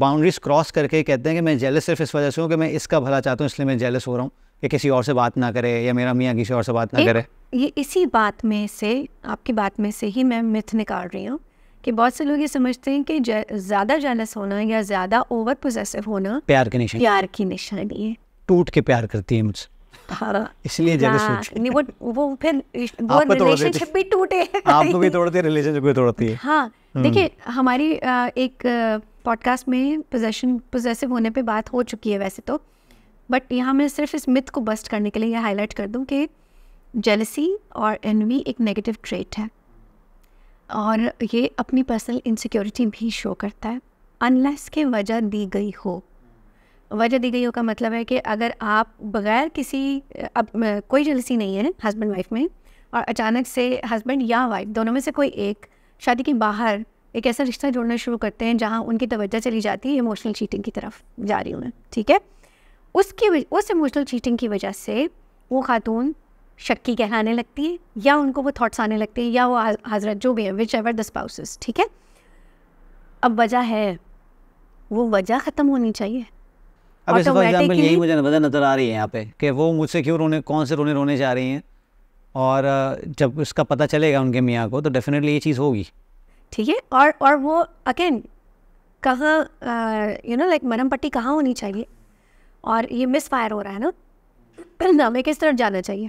[SPEAKER 1] बाउंड्रीज़ क्रॉस करके कहते हैं कि मैं जेलस सिर्फ इस वजह से हूँ कि मैं इसका भला चाहता हूँ इसलिए मैं जेलस हो रहा हूँ कि किसी और से बात ना करे या मेरा मियाँ किसी और से बात ना करे
[SPEAKER 2] ये इसी बात में से आपकी बात में से ही मैं मिथ निकाल रही हूँ कि बहुत से लोग ये समझते हैं कि ज़्यादा जेलस होना या ज़्यादा ओवर पोजेसिव होना
[SPEAKER 1] प्यार की निशानी प्यार
[SPEAKER 2] की निशानी है
[SPEAKER 1] टूट के प्यार करती है मुझसे हाँ। इसलिए जेलस हाँ,
[SPEAKER 2] नहीं वो वो फिर वो रिलेशनशिप भी टूटे आपको भी
[SPEAKER 1] तोड़ती है रिलेशनशिप भी तोड़ती है
[SPEAKER 2] हाँ हम्म। देखिए हमारी एक पॉडकास्ट में पोजेशन पोजेसिव होने पे बात हो चुकी है वैसे तो बट यहाँ मैं सिर्फ इस मिथ को बस्ट करने के लिए हाईलाइट कर दूँ कि जेलसी और एनवी एक नेगेटिव ट्रेट है और ये अपनी पर्सनल इनसिक्योरिटी भी शो करता है अनलेस के वजह दी गई हो वजह दी गई हो का मतलब है कि अगर आप बगैर किसी अब कोई जलसी नहीं है हस्बैंड वाइफ में और अचानक से हस्बैंड या वाइफ दोनों में से कोई एक शादी के बाहर एक ऐसा रिश्ता जोड़ना शुरू करते हैं जहाँ उनकी तवज्जा चली जाती है इमोशनल चीटिंग की तरफ जा रही हूँ मैं ठीक है उसकी उस इमोशनल चीटिंग की वजह से वो खातून शक्की कहलाने लगती है या उनको वो थॉट्स आने लगते हैं या वो हजरत जो भी है विच एवर द स्पाउसेस ठीक है अब वजह है वो वजह ख़त्म होनी चाहिए अब एग्जांपल यही मुझे
[SPEAKER 1] वजह नज़र आ रही है यहाँ पे कि वो मुझसे क्यों रोने कौन से रोने रोने जा रही हैं और जब उसका पता चलेगा उनके मियाँ को तो डेफिनेटली ये चीज़ होगी
[SPEAKER 2] ठीक है और और वो अगेन कहाँ यू नो लाइक मरम पट्टी कहाँ होनी चाहिए और ये मिस फायर हो रहा है ना हमें किस तरफ जाना चाहिए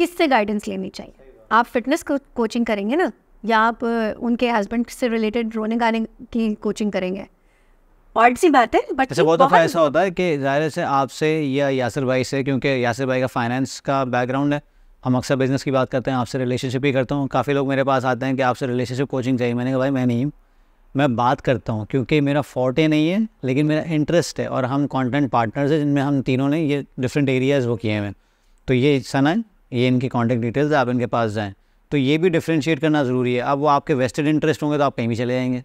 [SPEAKER 2] किससे गाइडेंस लेनी चाहिए आप फिटनेस को, कोचिंग करेंगे ना या आप उनके हस्बैंड से रिलेटेड रोने गाने की कोचिंग करेंगे सी बात है बट अच्छा, तो बहुत दफ़ा ऐसा
[SPEAKER 1] होता है कि जाहिर से आपसे या यासिर भाई से क्योंकि यासिर भाई का फाइनेंस का बैकग्राउंड है हम अक्सर बिज़नेस की बात करते हैं आपसे रिलेशनशिप ही करता हूँ काफ़ी लोग मेरे पास आते हैं कि आपसे रिलेशनशिप कोचिंग चाहिए मैंने कहा भाई मैं नहीं मैं बात करता हूँ क्योंकि मेरा फोटे नहीं है लेकिन मेरा इंटरेस्ट है और हम कंटेंट पार्टनर्स हैं जिनमें हम तीनों ने ये डिफरेंट एरियाज़ वो किए हैं तो ये सना ये इनकी कॉन्टैक्ट डिटेल्स आप इनके पास जाएँ तो ये भी डिफ्रेंशिएट करना ज़रूरी है अब वो आपके वेस्टेड इंटरेस्ट होंगे तो आप कहीं भी चले जाएंगे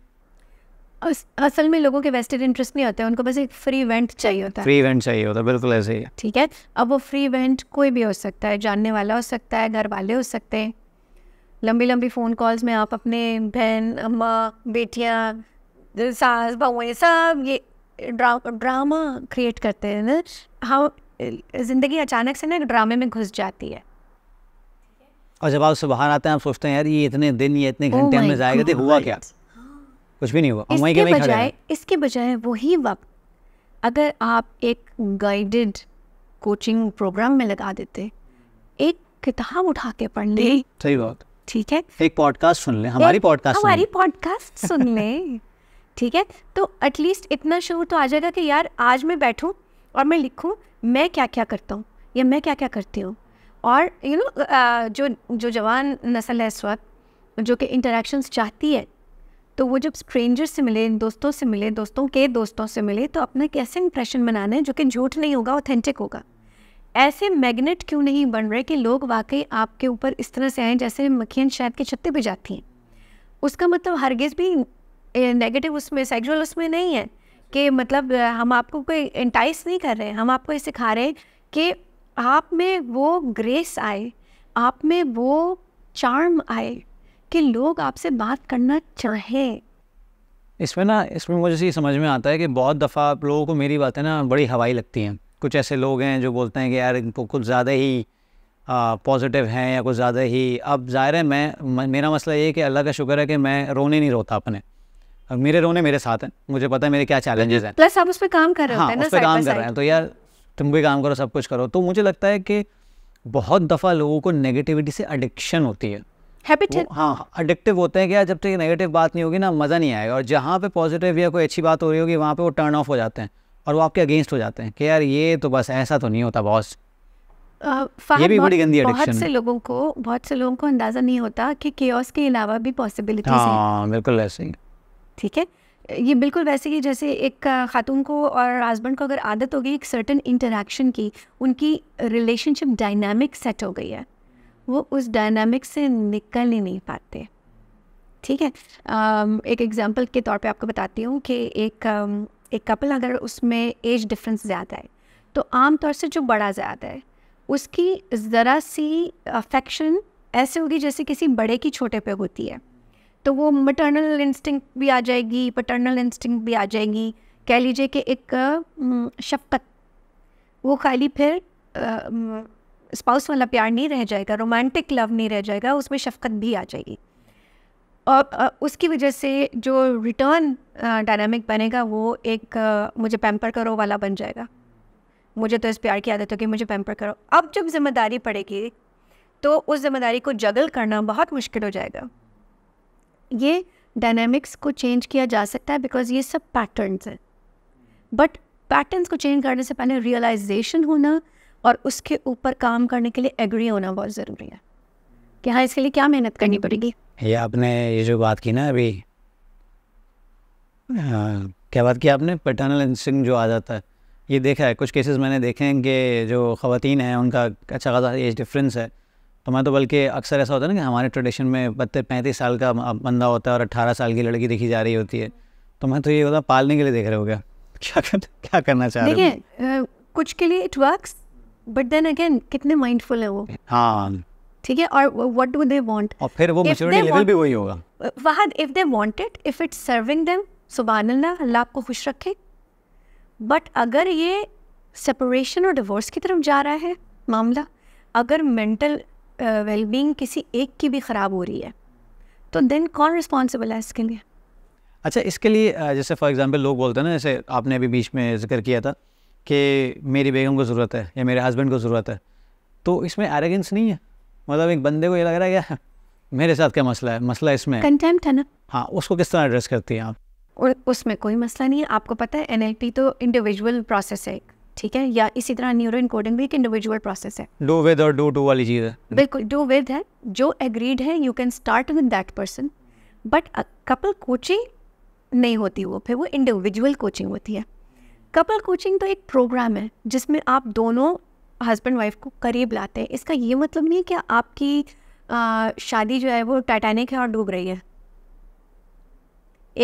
[SPEAKER 2] असल में लोगों के वेस्टेड इंटरेस्ट नहीं होते हैं उनको बस एक फ्री इवेंट चाहिए होता है फ्री
[SPEAKER 1] इवेंट चाहिए होता है बिल्कुल ऐसे ही
[SPEAKER 2] ठीक है अब वो फ्री इवेंट कोई भी हो सकता है जानने वाला हो सकता है घर वाले हो सकते हैं लंबी लंबी फ़ोन कॉल्स में आप अपने बहन अम्मा बेटियाँ सास बहु सब ये ड्रा, ड्रामा क्रिएट करते हैं ना हाउ ज़िंदगी अचानक से ना ड्रामे में घुस जाती है
[SPEAKER 1] और जब आप उससे बाहर आते हैं आप सोचते हैं यार ये इतने दिन ये इतने oh घंटे oh हमने जाया करते हुआ क्या कुछ भी नहीं हुआ इसके बजाय
[SPEAKER 2] इसके बजाय वही वक्त अगर आप एक गाइडेड कोचिंग प्रोग्राम में लगा देते एक किताब उठा के पढ़ ले
[SPEAKER 1] सही बात ठीक है एक पॉडकास्ट सुन ले हमारी पॉडकास्ट हमारी
[SPEAKER 2] पॉडकास्ट सुन ले ठीक है तो एटलीस्ट इतना शोर तो आ जाएगा कि यार आज मैं बैठूं और मैं लिखूं मैं क्या क्या करता हूँ या मैं क्या क्या करती हूँ और यू you नो know, जो जो जवान नस्ल है इस वक्त जो कि इंटरेक्शंस चाहती है तो वो जब स्ट्रेंजर से मिले दोस्तों से मिले दोस्तों के दोस्तों से मिले तो अपना कैसे इंप्रेशन बनाना है जो कि झूठ नहीं होगा ऑथेंटिक होगा ऐसे मैग्नेट क्यों नहीं बन रहे कि लोग वाकई आपके ऊपर इस तरह से आएँ जैसे मक्खियाँ शायद के छत्ते पर जाती हैं उसका मतलब हरगिज़ भी नेगेटिव उसमें सेक्सुअल उसमें नहीं है कि मतलब हम आपको कोई इंटाइस नहीं कर रहे हैं हम आपको ये सिखा रहे हैं कि आप में वो ग्रेस आए आप में वो चार्म आए कि लोग आपसे बात करना चाहे
[SPEAKER 1] इसमें ना इसमें मुझे ये समझ में आता है कि बहुत दफ़ा आप लोगों को मेरी बातें ना बड़ी हवाई लगती हैं कुछ ऐसे लोग हैं जो बोलते हैं कि यार इनको कुछ ज़्यादा ही पॉजिटिव हैं या कुछ ज़्यादा ही अब ज़ाहिर है मैं मेरा मसला ये है कि अल्लाह का शुक्र है कि मैं रोने नहीं रोता अपने अब मेरे रोने मेरे साथ हैं मुझे पता है मेरे क्या चैलेंजेस हैं प्लस
[SPEAKER 2] आप उस पर काम कर रहे हाँ, उस पर काम कर रहे हैं
[SPEAKER 1] तो यार तुम भी काम करो सब कुछ करो तो मुझे लगता है कि बहुत दफ़ा लोगों को नेगेटिविटी से एडिक्शन होती है हैबिट है हाँ अडिक्टिव होते हैं क्या जब तक नेगेटिव बात नहीं होगी ना मज़ा नहीं आएगा और जहाँ पे पॉजिटिव या कोई अच्छी बात हो रही होगी वहाँ पे वो टर्न ऑफ हो जाते हैं और वो आपके अगेंस्ट हो जाते हैं कि यार ये तो बस ऐसा तो नहीं होता बॉस
[SPEAKER 2] uh, ये भी बड़ी गंदी बहुत से लोगों को बहुत से लोगों को अंदाज़ा नहीं होता कि के अलावा भी पॉसिबिलिटीज हैं हाँ,
[SPEAKER 1] बिल्कुल ऐसे ही
[SPEAKER 2] ठीक है ये बिल्कुल वैसे ही जैसे एक खातून को और हस्बैंड को अगर आदत हो गई एक सर्टन इंटरेक्शन की उनकी रिलेशनशिप डायनामिक सेट हो गई है वो उस डायनामिक से निकल ही नहीं पाते ठीक है um, एक एग्जांपल के तौर पे आपको बताती हूँ कि एक um, एक कपल अगर उसमें एज डिफरेंस ज़्यादा है तो आम तौर से जो बड़ा ज़्यादा है उसकी ज़रा सी अफेक्शन ऐसे होगी जैसे किसी बड़े की छोटे पे होती है तो वो मटर्नल इंस्टिंग भी आ जाएगी पटर्नल इंस्टिंग भी आ जाएगी कह लीजिए कि एक शफकत वो खाली फिर स्पाउस वाला प्यार नहीं रह जाएगा रोमांटिक लव नहीं रह जाएगा उसमें शफकत भी आ जाएगी और उसकी वजह से जो रिटर्न डायनामिक बनेगा वो एक मुझे पैम्पर करो वाला बन जाएगा मुझे तो इस प्यार की आदत होगी मुझे पैम्पर करो अब जब जिम्मेदारी पड़ेगी तो उस जिम्मेदारी को जगल करना बहुत मुश्किल हो जाएगा ये डायनेमिक्स को चेंज किया जा सकता है बिकॉज ये सब पैटर्नस हैं बट पैटर्न्स को चेंज करने से पहले रियलाइजेशन होना और उसके ऊपर काम करने के लिए एग्री होना बहुत ज़रूरी है कि हाँ इसके लिए क्या मेहनत करनी पड़ेगी
[SPEAKER 1] ये आपने ये जो बात की ना अभी आ, क्या बात की आपने पटर्नल इंस्टिंग जो आ जाता है ये देखा है कुछ केसेस मैंने देखे हैं कि जो ख़वान हैं उनका अच्छा खासा एज डिफरेंस है तो मैं तो बल्कि अक्सर ऐसा होता है ना कि हमारे ट्रेडिशन में बत्तीस पैंतीस साल का बंदा होता है और अट्ठारह साल की लड़की देखी जा रही होती है तो मैं तो ये होता पालने के लिए देख रहे हो क्या क्या कर, क्या करना चाह
[SPEAKER 2] रहे कुछ के लिए it work but then again कितने माइंडफुल है वो हाँ ठीक है और व्हाट डू दे वांट और फिर वो मैच्योरिटी लेवल भी वही होगा Fahad if they want it if it's serving them सुभान अल्लाह अल्लाह आपको खुश रखे बट अगर ये सेपरेशन और डिवोर्स की तरफ जा रहा है मामला अगर मेंटल वेलबींग uh, किसी एक की भी ख़राब हो रही है तो देन कौन रिस्पॉन्सिबल है इसके लिए
[SPEAKER 1] अच्छा इसके लिए जैसे फॉर एग्जांपल लोग बोलते हैं ना जैसे आपने अभी बीच में जिक्र किया था कि मेरी बेगम को ज़रूरत है या मेरे हस्बैंड को ज़रूरत है तो इसमें एरेगेंस नहीं है मतलब एक बंदे को ये लग रहा है क्या हाँ, मेरे साथ क्या मसला है मसला इसमें कंटेम्प्ट है ना हाँ उसको किस तरह एड्रेस करती हैं आप
[SPEAKER 2] और उसमें कोई मसला नहीं है आपको पता है एन तो इंडिविजुअल प्रोसेस है ठीक है या इसी तरह न्यूरो इनकोडिंग भी एक इंडिविजुअल प्रोसेस है
[SPEAKER 1] डू विद और डू टू वाली चीज़ है
[SPEAKER 2] बिल्कुल डू विद है जो एग्रीड है you can start with that person but couple coaching नहीं होती वो फिर वो इंडिविजुअल कोचिंग होती है कपल कोचिंग तो एक प्रोग्राम है जिसमें आप दोनों हस्बैंड वाइफ को करीब लाते हैं इसका ये मतलब नहीं है कि आपकी शादी जो है वो टाइटैनिक है और डूब रही है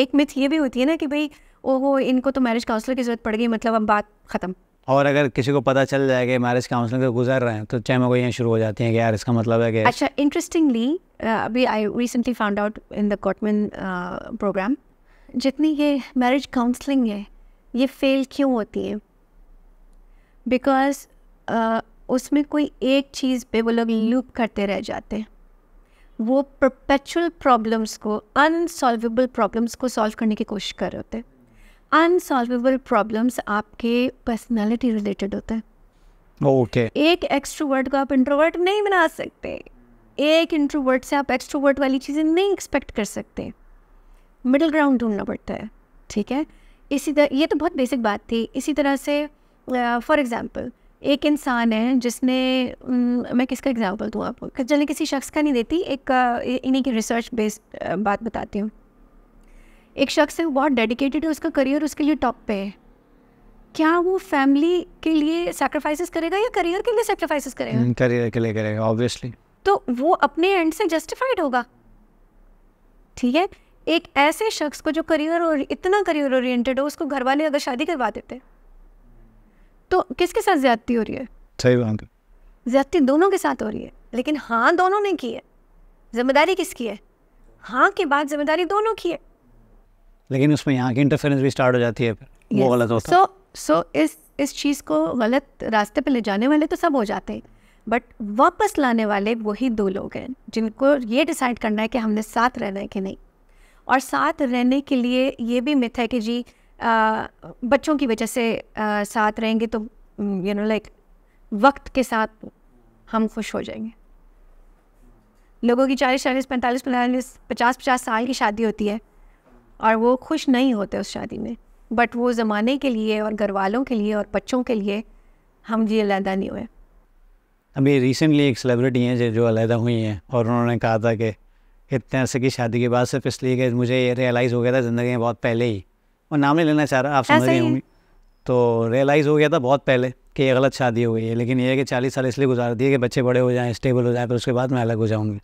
[SPEAKER 2] एक मिथ ये भी होती है ना कि भाई ओहो इनको तो मैरिज काउंसलर की ज़रूरत पड़ गई मतलब अब बात ख़त्म
[SPEAKER 1] और अगर किसी को पता चल जाए कि मैरिज काउंसलिंग से गुजर रहे हैं तो चाहे मैं यहाँ शुरू हो जाती हैं कि यार इसका मतलब है कि
[SPEAKER 2] अच्छा इंटरेस्टिंगली uh, अभी I recently found out in the Gottman programme जितनी ये मैरिज काउंसलिंग है ये फेल क्यों होती है बिकॉज uh, उसमें कोई एक चीज़ पे वो लोग लूप करते रह जाते हैं वो परपेचुअल प्रॉब्लम्स को अनसॉल्वेबल प्रॉब्लम्स को सॉल्व करने की कोशिश कर रहे होते हैं अनसॉल्वेबल प्रॉब्लम्स आपके पर्सनालिटी रिलेटेड होते हैं ओके okay. एक एक्सट्रोवर्ट को आप इंट्रोवर्ट नहीं बना सकते एक इंट्रोवर्ट से आप एक्सट्रोवर्ट वाली चीज़ें नहीं एक्सपेक्ट कर सकते मिडिल ग्राउंड ढूंढना पड़ता है ठीक है इसी तरह ये तो बहुत बेसिक बात थी इसी तरह से फॉर uh, एग्ज़ाम्पल एक इंसान है जिसने न, मैं किसका एग्जाम्पल दूँ आपको जल्दी किसी शख्स का नहीं देती एक इन्हीं की रिसर्च बेस्ड बात बताती हूँ एक शख्स है वो बहुत डेडिकेटेड है उसका करियर उसके लिए टॉप पे है क्या वो फैमिली के लिए सेक्रीफाइसेस करेगा या करियर के लिए सेक्रीफाइसेस करेगा
[SPEAKER 1] करियर हम्म, के लिए करेगा ऑब्वियसली
[SPEAKER 2] तो वो अपने एंड से जस्टिफाइड होगा ठीक है एक ऐसे शख्स को जो करियर और इतना करियर ओरिएंटेड हो उसको घर वाले अगर शादी करवा देते तो किसके साथ ज्यादती हो रही है सही बात ज्यादती दोनों के साथ हो रही है लेकिन हाँ दोनों ने की है जिम्मेदारी किसकी है हाँ के बाद जिम्मेदारी दोनों की है
[SPEAKER 1] लेकिन उसमें यहाँ की इंटरफेरेंस भी स्टार्ट हो जाती है फिर वो गलत होता सो
[SPEAKER 2] सो इस इस चीज़ को गलत रास्ते पर ले जाने वाले तो सब हो जाते हैं बट वापस लाने वाले वही दो लोग हैं जिनको ये डिसाइड करना है कि हमने साथ रहना है कि नहीं और साथ रहने के लिए ये भी मिथ है कि जी आ, बच्चों की वजह से आ, साथ रहेंगे तो यू नो लाइक वक्त के साथ हम खुश हो जाएंगे लोगों की चालीस चालीस पैंतालीस पैंतालीस पचास पचास साल की शादी होती है और वो खुश नहीं होते उस शादी में बट वो ज़माने के लिए और घर वालों के लिए और बच्चों के लिए हम जी अलहदा नहीं हुए
[SPEAKER 1] अभी रिसेंटली एक सेलिब्रिटी हैं जो अलहदा हुई हैं और उन्होंने कहा था कि इतने अरसे की शादी के बाद सिर्फ इसलिए कि मुझे ये रियलाइज़ हो गया था ज़िंदगी में बहुत पहले ही और नाम नहीं लेना चाह रहा आप समझ रही होंगी तो रियलाइज़ हो गया था बहुत पहले कि ये गलत शादी हो गई है लेकिन ये है कि चालीस साल इसलिए गुजार दिए कि बच्चे बड़े हो जाएँ स्टेबल हो जाए फिर उसके बाद मैं अलग हो जाऊँगी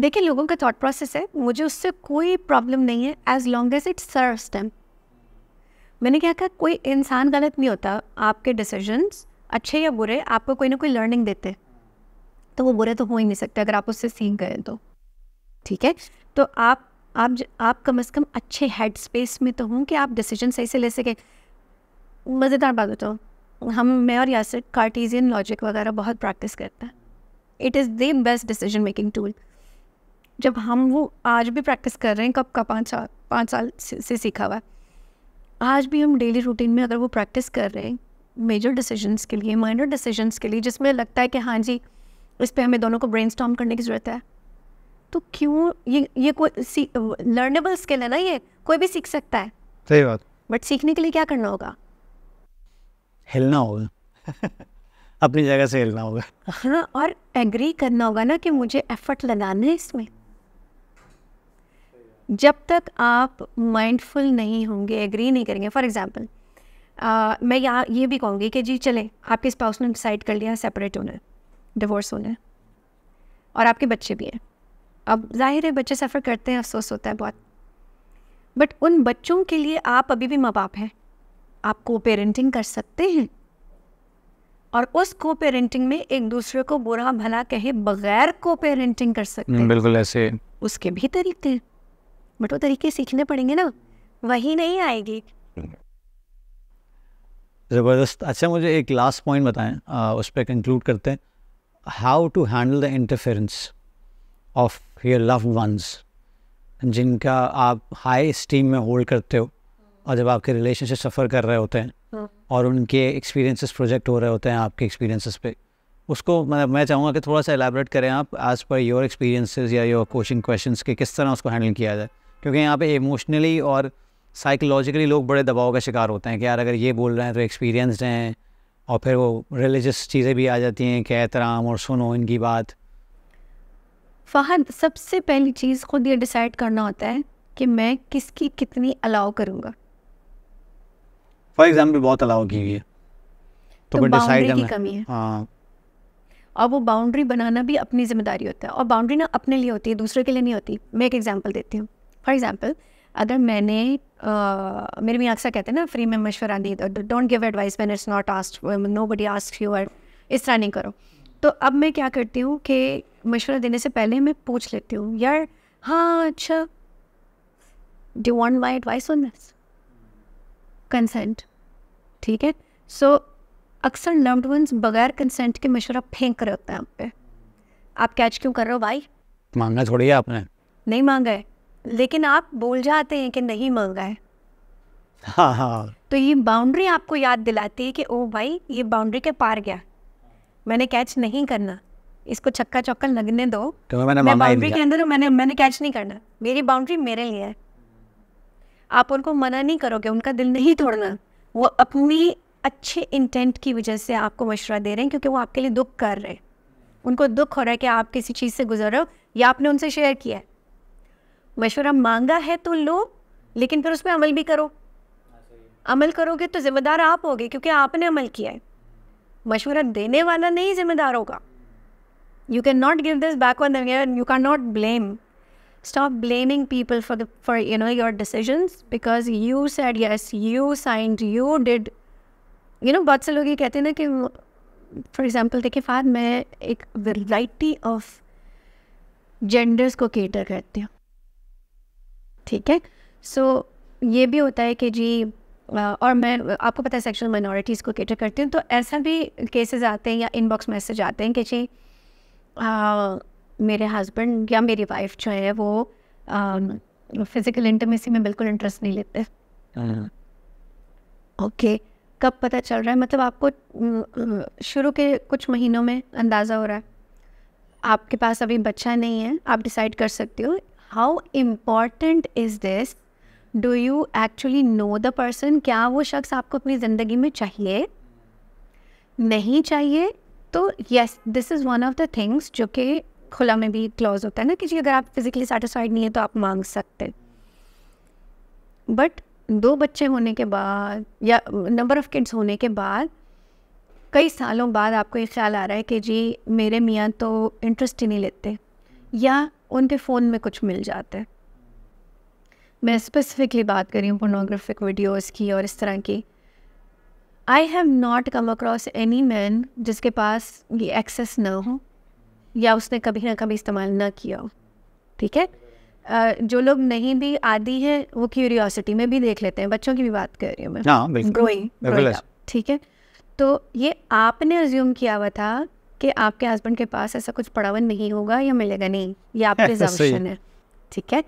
[SPEAKER 2] देखिए लोगों का थॉट प्रोसेस है मुझे उससे कोई प्रॉब्लम नहीं है as long as it serves them मैंने क्या कहा कोई इंसान गलत नहीं होता आपके डिसीजंस अच्छे या बुरे आपको कोई ना कोई लर्निंग देते तो वो बुरे तो हो ही नहीं सकते अगर आप उससे सीख गए तो ठीक है तो आप आप ज, आप कम से कम अच्छे हेड स्पेस में तो हों कि आप डिसीजन सही से ले सके मज़ेदार बात हूँ हम मैं और यासर कार्टीजियन लॉजिक वगैरह बहुत प्रैक्टिस करते हैं it is the best decision making tool जब हम वो आज भी प्रैक्टिस कर रहे हैं कब का पाँच साल पाँच साल से, से सीखा हुआ है आज भी हम डेली रूटीन में अगर वो प्रैक्टिस कर रहे हैं मेजर डिसीजंस के लिए माइनर डिसीजंस के लिए जिसमें लगता है कि हाँ जी इस पर हमें दोनों को ब्रेन करने की ज़रूरत है तो क्यों ये ये कोई लर्नेबल स्किल है ना ये कोई भी सीख सकता है सही बात बट सीखने के लिए क्या करना होगा
[SPEAKER 1] हिलना होगा अपनी जगह से हिलना होगा
[SPEAKER 2] हाँ और एग्री करना होगा ना कि मुझे एफर्ट लगाना है इसमें जब तक आप माइंडफुल नहीं होंगे एग्री नहीं करेंगे फॉर एग्ज़ाम्पल मैं यहाँ ये भी कहूँगी कि जी चले आपके स्पाउस ने डिसाइड कर लिया सेपरेट होना डिवोर्स होना है और आपके बच्चे भी हैं अब जाहिर है बच्चे सफ़र करते हैं अफसोस होता है बहुत बट उन बच्चों के लिए आप अभी भी माँ बाप हैं आप को पेरेंटिंग कर सकते हैं और उस को पेरेंटिंग में एक दूसरे को बुरा भला कहे बगैर को पेरेंटिंग कर सकते
[SPEAKER 1] हैं बिल्कुल ऐसे
[SPEAKER 2] उसके भी तरीके हैं बट वो तरीके सीखने पड़ेंगे ना वही नहीं आएगी
[SPEAKER 1] ज़बरदस्त अच्छा मुझे एक लास्ट पॉइंट बताएं आ, उस पर कंक्लूड करते हैं how to handle the interference of your love ones जिनका आप हाई स्टीम में होल्ड करते हो और जब आपके रिलेशनशिप सफ़र कर रहे होते हैं हम्म। और उनके एक्सपीरियंसेस प्रोजेक्ट हो रहे होते हैं आपके एक्सपीरियंसेस पे उसको मैं मैं चाहूँगा कि थोड़ा सा एलेबरेट करें आप एज़ पर योर एक्सपीरियंसेस या योर कोचिंग क्वेश्चंस के किस तरह उसको हैंडल किया जाए क्योंकि यहाँ पे इमोशनली और साइकोलॉजिकली लोग बड़े दबाव का शिकार होते हैं कि यार अगर ये बोल रहे हैं तो एक्सपीरियंसड हैं और फिर वो रिलीजस चीज़ें भी आ जाती हैं कि एहतराम और सुनो इनकी बात
[SPEAKER 2] फ़हद सबसे पहली चीज़ ख़ुद ये डिसाइड करना होता है कि मैं किसकी कितनी अलाउ करूँगा
[SPEAKER 1] फॉर एग्जाम्पल बहुत अलाउ की हुई है
[SPEAKER 2] तो, तो डिसाइड की कमी है हाँ और वो बाउंड्री बनाना भी अपनी जिम्मेदारी होता है और बाउंड्री ना अपने लिए होती है दूसरे के लिए नहीं होती मैं एक एग्जाम्पल देती हूँ फॉर एग्जाम्पल अगर मैंने uh, मेरे भी अक्सर कहते हैं ना फ्री में मशवरा दी don't give advice man it's not asked nobody asked you और इस तरह नहीं करो तो अब मैं क्या करती हूँ कि मशवरा देने से पहले मैं पूछ लेती हूँ यार हाँ अच्छा do want my advice on this consent ठीक है सो अक्सर लम्ड वंस बगैर कंसेंट के मशवरा फेंक रहे होते हैं आप पे आप कैच क्यों कर रहे हो भाई
[SPEAKER 1] मांगा थोड़ी आपने
[SPEAKER 2] नहीं मांगा है लेकिन आप बोल जाते हैं कि नहीं मिल है
[SPEAKER 1] हाँ हाँ
[SPEAKER 2] तो ये बाउंड्री आपको याद दिलाती है कि ओ भाई ये बाउंड्री के पार गया मैंने कैच नहीं करना इसको छक्का चौक्का लगने दो
[SPEAKER 1] तो मैंने मैं बाउंड्री के अंदर
[SPEAKER 2] मैंने मैंने कैच नहीं करना मेरी बाउंड्री मेरे लिए है आप उनको मना नहीं करोगे उनका दिल नहीं तोड़ना वो अपनी अच्छे इंटेंट की वजह से आपको मशवरा दे रहे हैं क्योंकि वो आपके लिए दुख कर रहे हैं उनको दुख हो रहा है कि आप किसी चीज़ से गुजर रहे हो या आपने उनसे शेयर किया है मशवरा मांगा है तो लो लेकिन फिर उसमें अमल भी करो अमल करोगे तो ज़िम्मेदार आप होगे क्योंकि आपने अमल किया है मशवरा देने वाला नहीं जिम्मेदार होगा you can not give this back on there you can not blame stop blaming people for for you know your decision because you said yes you signed you did you know बहुत से लोग ये कहते हैं ना कि for example देखिए फाद मैं एक वेराइटी ऑफ जेंडर्स को केटर करती हूँ ठीक है सो so, ये भी होता है कि जी और मैं आपको पता है सेक्शुअल माइनॉरिटीज़ को केटर करती हूँ तो ऐसा भी केसेस आते हैं या इनबॉक्स मैसेज आते हैं कि जी आ, मेरे हस्बैंड या मेरी वाइफ जो है वो फिज़िकल इंटमेसी में बिल्कुल इंटरेस्ट नहीं लेते ओके हाँ। okay. कब पता चल रहा है मतलब आपको शुरू के कुछ महीनों में अंदाज़ा हो रहा है आपके पास अभी बच्चा नहीं है आप डिसाइड कर सकते हो how important is this do you actually know the person क्या वो शख्स आपको अपनी ज़िंदगी में चाहिए नहीं चाहिए तो yes this is one of the things जो कि खुला में भी क्लॉज होता है ना कि जी अगर आप फिज़िकली सेटिस्फाइड नहीं है तो आप मांग सकते बट दो बच्चे होने के बाद या नंबर ऑफ़ किड्स होने के बाद कई सालों बाद आपको ये ख्याल आ रहा है कि जी मेरे मियाँ तो इंटरेस्ट ही नहीं लेते या उनके फ़ोन में कुछ मिल जाता है मैं स्पेसिफिकली बात कर रही हूँ पोर्नोग्राफिक वीडियोस की और इस तरह की I have not come across any man जिसके पास ये एक्सेस ना हो या उसने कभी ना कभी इस्तेमाल ना किया हो ठीक है uh, जो लोग नहीं भी आदि हैं वो क्यूरियोसिटी में भी देख लेते हैं बच्चों की भी बात कर रही हूँ मैं ग्रोइंग हाँ, ठीक है तो ये आपने रिज्यूम किया हुआ था कि आपके हस्बैंड के पास ऐसा कुछ पड़ावन नहीं होगा या मिलेगा नहीं ये आपके है ठीक है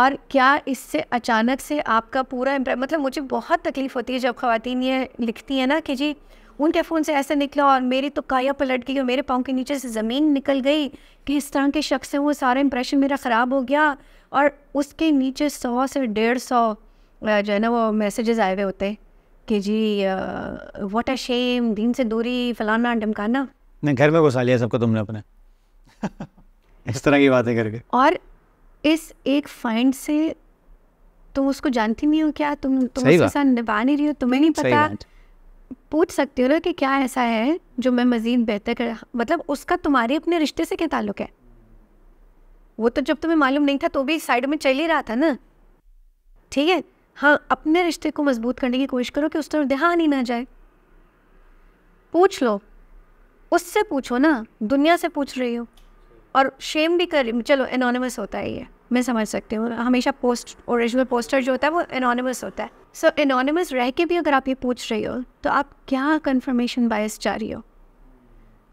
[SPEAKER 2] और क्या इससे अचानक से आपका पूरा मतलब मुझे बहुत तकलीफ़ होती है जब खातन ये लिखती हैं ना कि जी उनके फ़ोन से ऐसा निकला और मेरी तो काया पलट गई और मेरे पाँव के नीचे से ज़मीन निकल गई कि इस तरह के शख्स हैं वो सारा इंप्रेशन मेरा ख़राब हो गया और उसके नीचे सौ से डेढ़ सौ जो है ना वो मैसेजेस आए हुए होते हैं कि जी वट अ शेम दिन से दूरी फलाना डमकाना
[SPEAKER 1] नहीं घर में घुसा लिया सबको तुमने अपने इस तरह की बातें करके
[SPEAKER 2] और इस एक फाइंड से तुम उसको जानती नहीं हो क्या तुम तुम उसके साथ निभा नहीं रही हो तुम्हें नहीं पता पूछ सकती हो ना कि क्या ऐसा है जो मैं मज़ीद बेहतर कर मतलब उसका तुम्हारे अपने रिश्ते से क्या ताल्लुक है वो तो जब तुम्हें मालूम नहीं था तो भी साइड में चल ही रहा था ना ठीक है हाँ अपने रिश्ते को मजबूत करने की कोशिश करो कि उस तरफ ध्यान ही ना जाए पूछ लो उससे पूछो ना दुनिया से पूछ रही हो और शेम भी कर चलो एनोनिमस होता है ये मैं समझ सकती हूँ हमेशा पोस्ट ओरिजिनल पोस्टर जो होता है वो एनोनिमस होता है सो so, एनोनिमस रह के भी अगर आप ये पूछ रही हो तो आप क्या कन्फर्मेशन बायस चाह रही हो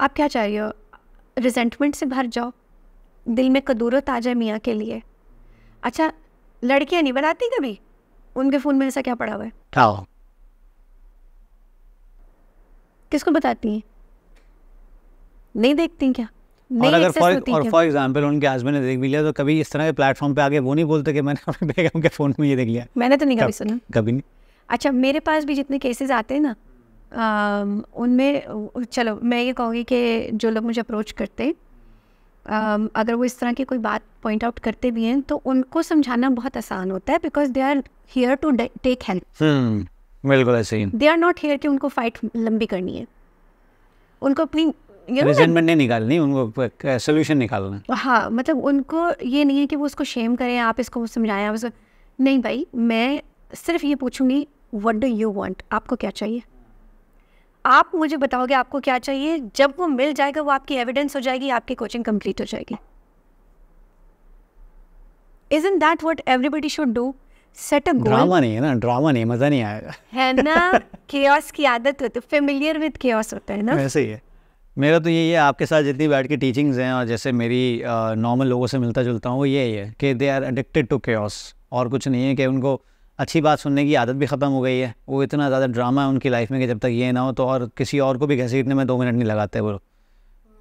[SPEAKER 2] आप क्या चाह रही हो रिजेंटमेंट से भर जाओ दिल में कदूरत आ जाए मियाँ के लिए अच्छा लड़कियाँ नहीं बनाती कभी उनके फ़ोन में ऐसा क्या पड़ा हुआ है किसको बताती हैं नहीं देखती क्या और अगर फॉर और फॉर
[SPEAKER 1] एग्जांपल उनके हस्बैंड ने देख भी लिया तो कभी इस तरह के प्लेटफॉर्म पे आगे वो नहीं बोलते कि मैंने अपने बेगम के फ़ोन में ये देख लिया
[SPEAKER 2] मैंने तो नहीं कभी सुना कभी नहीं अच्छा मेरे पास भी जितने केसेस आते हैं ना उनमें चलो मैं ये कहूँगी कि जो लोग मुझे अप्रोच करते हैं अगर वो इस तरह की कोई बात पॉइंट आउट करते भी हैं तो उनको समझाना बहुत आसान होता है because they are here to take help बिल्कुल ऐसे ही दे आर नॉट हेयर कि उनको फाइट लंबी करनी है उनको अपनी रिजेंटमेंट
[SPEAKER 1] नहीं निकालनी उनको सोल्यूशन निकालना
[SPEAKER 2] हाँ मतलब उनको ये नहीं है कि वो उसको शेम करें आप इसको समझाएं आप उसको नहीं भाई मैं सिर्फ ये पूछूंगी वट डू यू वॉन्ट आपको क्या चाहिए आप मुझे बताओगे आपको क्या चाहिए जब वो मिल जाएगा वो आपकी एविडेंस हो जाएगी आपकी कोचिंग कंप्लीट हो जाएगी is in that what everybody should do set a drama
[SPEAKER 1] नहीं है ना ड्रामा नहीं मजा नहीं आएगा
[SPEAKER 2] है ना केस की आदत होती है फेमिलियर विद केस होता है ना वैसे ही है
[SPEAKER 1] मेरा तो यही है आपके साथ जितनी बैठ के टीचिंग्स हैं और जैसे मेरी नॉर्मल लोगों से मिलता जुलता हूँ वो यही है कि दे आर एडिक्टेड टू के और कुछ नहीं है कि उनको अच्छी बात सुनने की आदत भी ख़त्म हो गई है वो इतना ज़्यादा ड्रामा है उनकी लाइफ में कि जब तक ये ना हो तो और किसी और को भी घसीटने में दो मिनट नहीं लगाते वो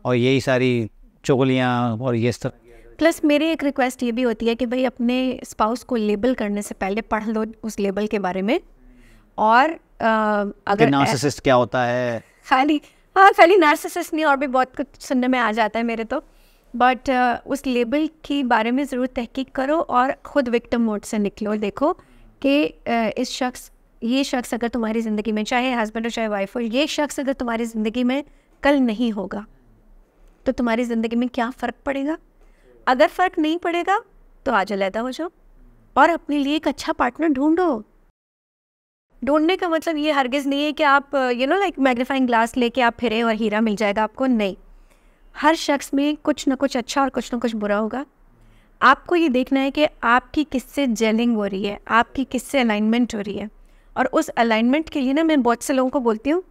[SPEAKER 1] और यही सारी चुगलियाँ और ये सब
[SPEAKER 2] प्लस मेरी एक रिक्वेस्ट ये भी होती है कि भाई अपने स्पाउस को लेबल करने से पहले पढ़ लो उस लेबल के बारे में और आ, अगर नार्सिसिस्ट
[SPEAKER 1] क्या होता है
[SPEAKER 2] खाली हाँ हाँ फैली नार्सिसिस्ट नहीं और भी बहुत कुछ सुनने में आ जाता है मेरे तो बट uh, उस लेबल के बारे में ज़रूर तहकीक करो और ख़ुद विक्टम मोड से निकलो देखो कि uh, इस शख्स ये शख्स अगर तुम्हारी ज़िंदगी में चाहे हस्बैंड हो चाहे वाइफ हो ये शख्स अगर तुम्हारी ज़िंदगी में कल नहीं होगा तो तुम्हारी ज़िंदगी में क्या फ़र्क पड़ेगा अगर फ़र्क नहीं पड़ेगा तो आज अलहदा हो जाओ और अपने लिए एक अच्छा पार्टनर ढूंढो ढूंढने का मतलब ये हरगिज़ नहीं है कि आप you know like magnifying glass लेके आप फिरें और हीरा मिल जाएगा आपको नहीं हर शख्स में कुछ ना कुछ अच्छा और कुछ ना कुछ बुरा होगा आपको ये देखना है कि आपकी किससे जेलिंग हो रही है आपकी किससे अलाइनमेंट हो रही है और उस अलाइनमेंट के लिए ना मैं बहुत से लोगों को बोलती हूँ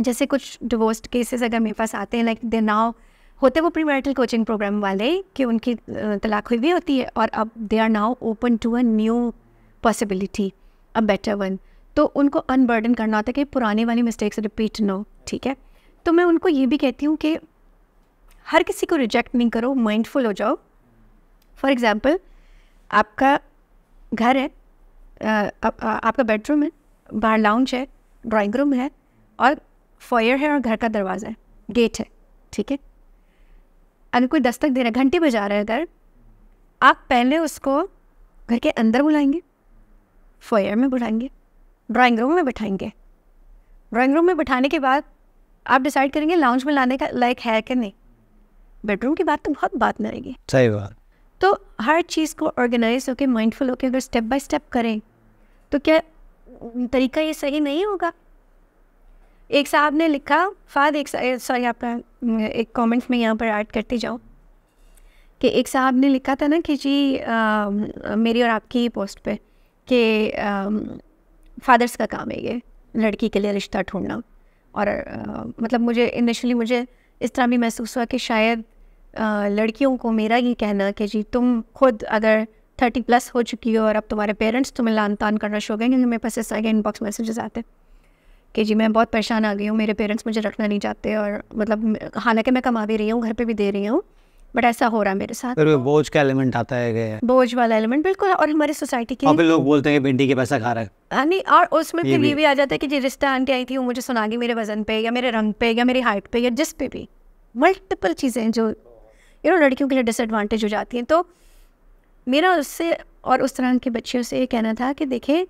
[SPEAKER 2] जैसे कुछ डिवोर्स केसेस अगर मेरे पास आते हैं लाइक दे नाव होते वो प्री मैरिटल कोचिंग प्रोग्राम वाले कि उनकी तलाक हुई भी होती है और अब they are now open to a new possibility a better one तो उनको अनबर्डन करना होता है कि पुराने वाली मिस्टेक्स रिपीट ना हो ठीक है तो मैं उनको ये भी कहती हूँ कि हर किसी को रिजेक्ट नहीं करो माइंडफुल हो जाओ फॉर एग्ज़ाम्पल आपका घर है आ, आ, आ, आपका बेडरूम है बाहर लाउंज है ड्राइंग रूम है और फॉयर है और घर का दरवाज़ा है गेट है ठीक है अगर कोई दस्तक दे रहा है घंटी बजा रहा है घर आप पहले उसको घर के अंदर बुलाएंगे फॉयर में बुलाएंगे ड्राइंग रूम में बिठाएंगे ड्राइंग रूम में बिठाने के बाद आप डिसाइड करेंगे लाउंज में लाने का लायक है कि नहीं बेडरूम की बात तो बहुत बात में आएगी सही बात तो हर चीज़ को ऑर्गेनाइज होकर माइंडफुल होकर अगर स्टेप बाय स्टेप करें तो क्या तरीका ये सही नहीं होगा एक साहब ने लिखा फाद एक सॉरी आपका एक कमेंट्स में यहाँ पर ऐड करते जाओ कि एक साहब ने लिखा था ना कि जी आ, मेरी और आपकी पोस्ट पे कि फादर्स का काम है ये लड़की के लिए रिश्ता ढूंढना और आ, मतलब मुझे इनिशली मुझे इस तरह भी महसूस हुआ कि शायद आ, लड़कियों को मेरा ये कहना कि जी तुम खुद अगर थर्टी प्लस हो चुकी हो और अब तुम्हारे पेरेंट्स तुम्हें लान तान करना शुरू गए क्योंकि मेरे पास ऐसा तरह इनबॉक्स मैसेजेस आते हैं कि जी मैं बहुत परेशान आ गई हूँ मेरे पेरेंट्स मुझे रखना नहीं चाहते और मतलब हालांकि मैं कमा भी रही हूँ घर पे भी दे रही हूँ बट ऐसा हो रहा है मेरे साथ
[SPEAKER 1] बोझ का एलिमेंट आता है
[SPEAKER 2] बोझ वाला एलिमेंट बिल्कुल और हमारी सोसाइटी के और लोग
[SPEAKER 1] बोलते हैं भिंडी के पैसा खा रहा है
[SPEAKER 2] हाँ नहीं और उसमें फिर ये भी आ जाता है कि जी रिश्ता आंटी आई थी वो मुझे सुनागी मेरे वजन पे या मेरे रंग पे या मेरी हाइट पे या जिस पे भी मल्टीपल चीज़ें जो यू नो लड़कियों के लिए डिसएडवांटेज हो जाती हैं तो मेरा उससे और उस तरह के बच्चियों से ये कहना था कि देखें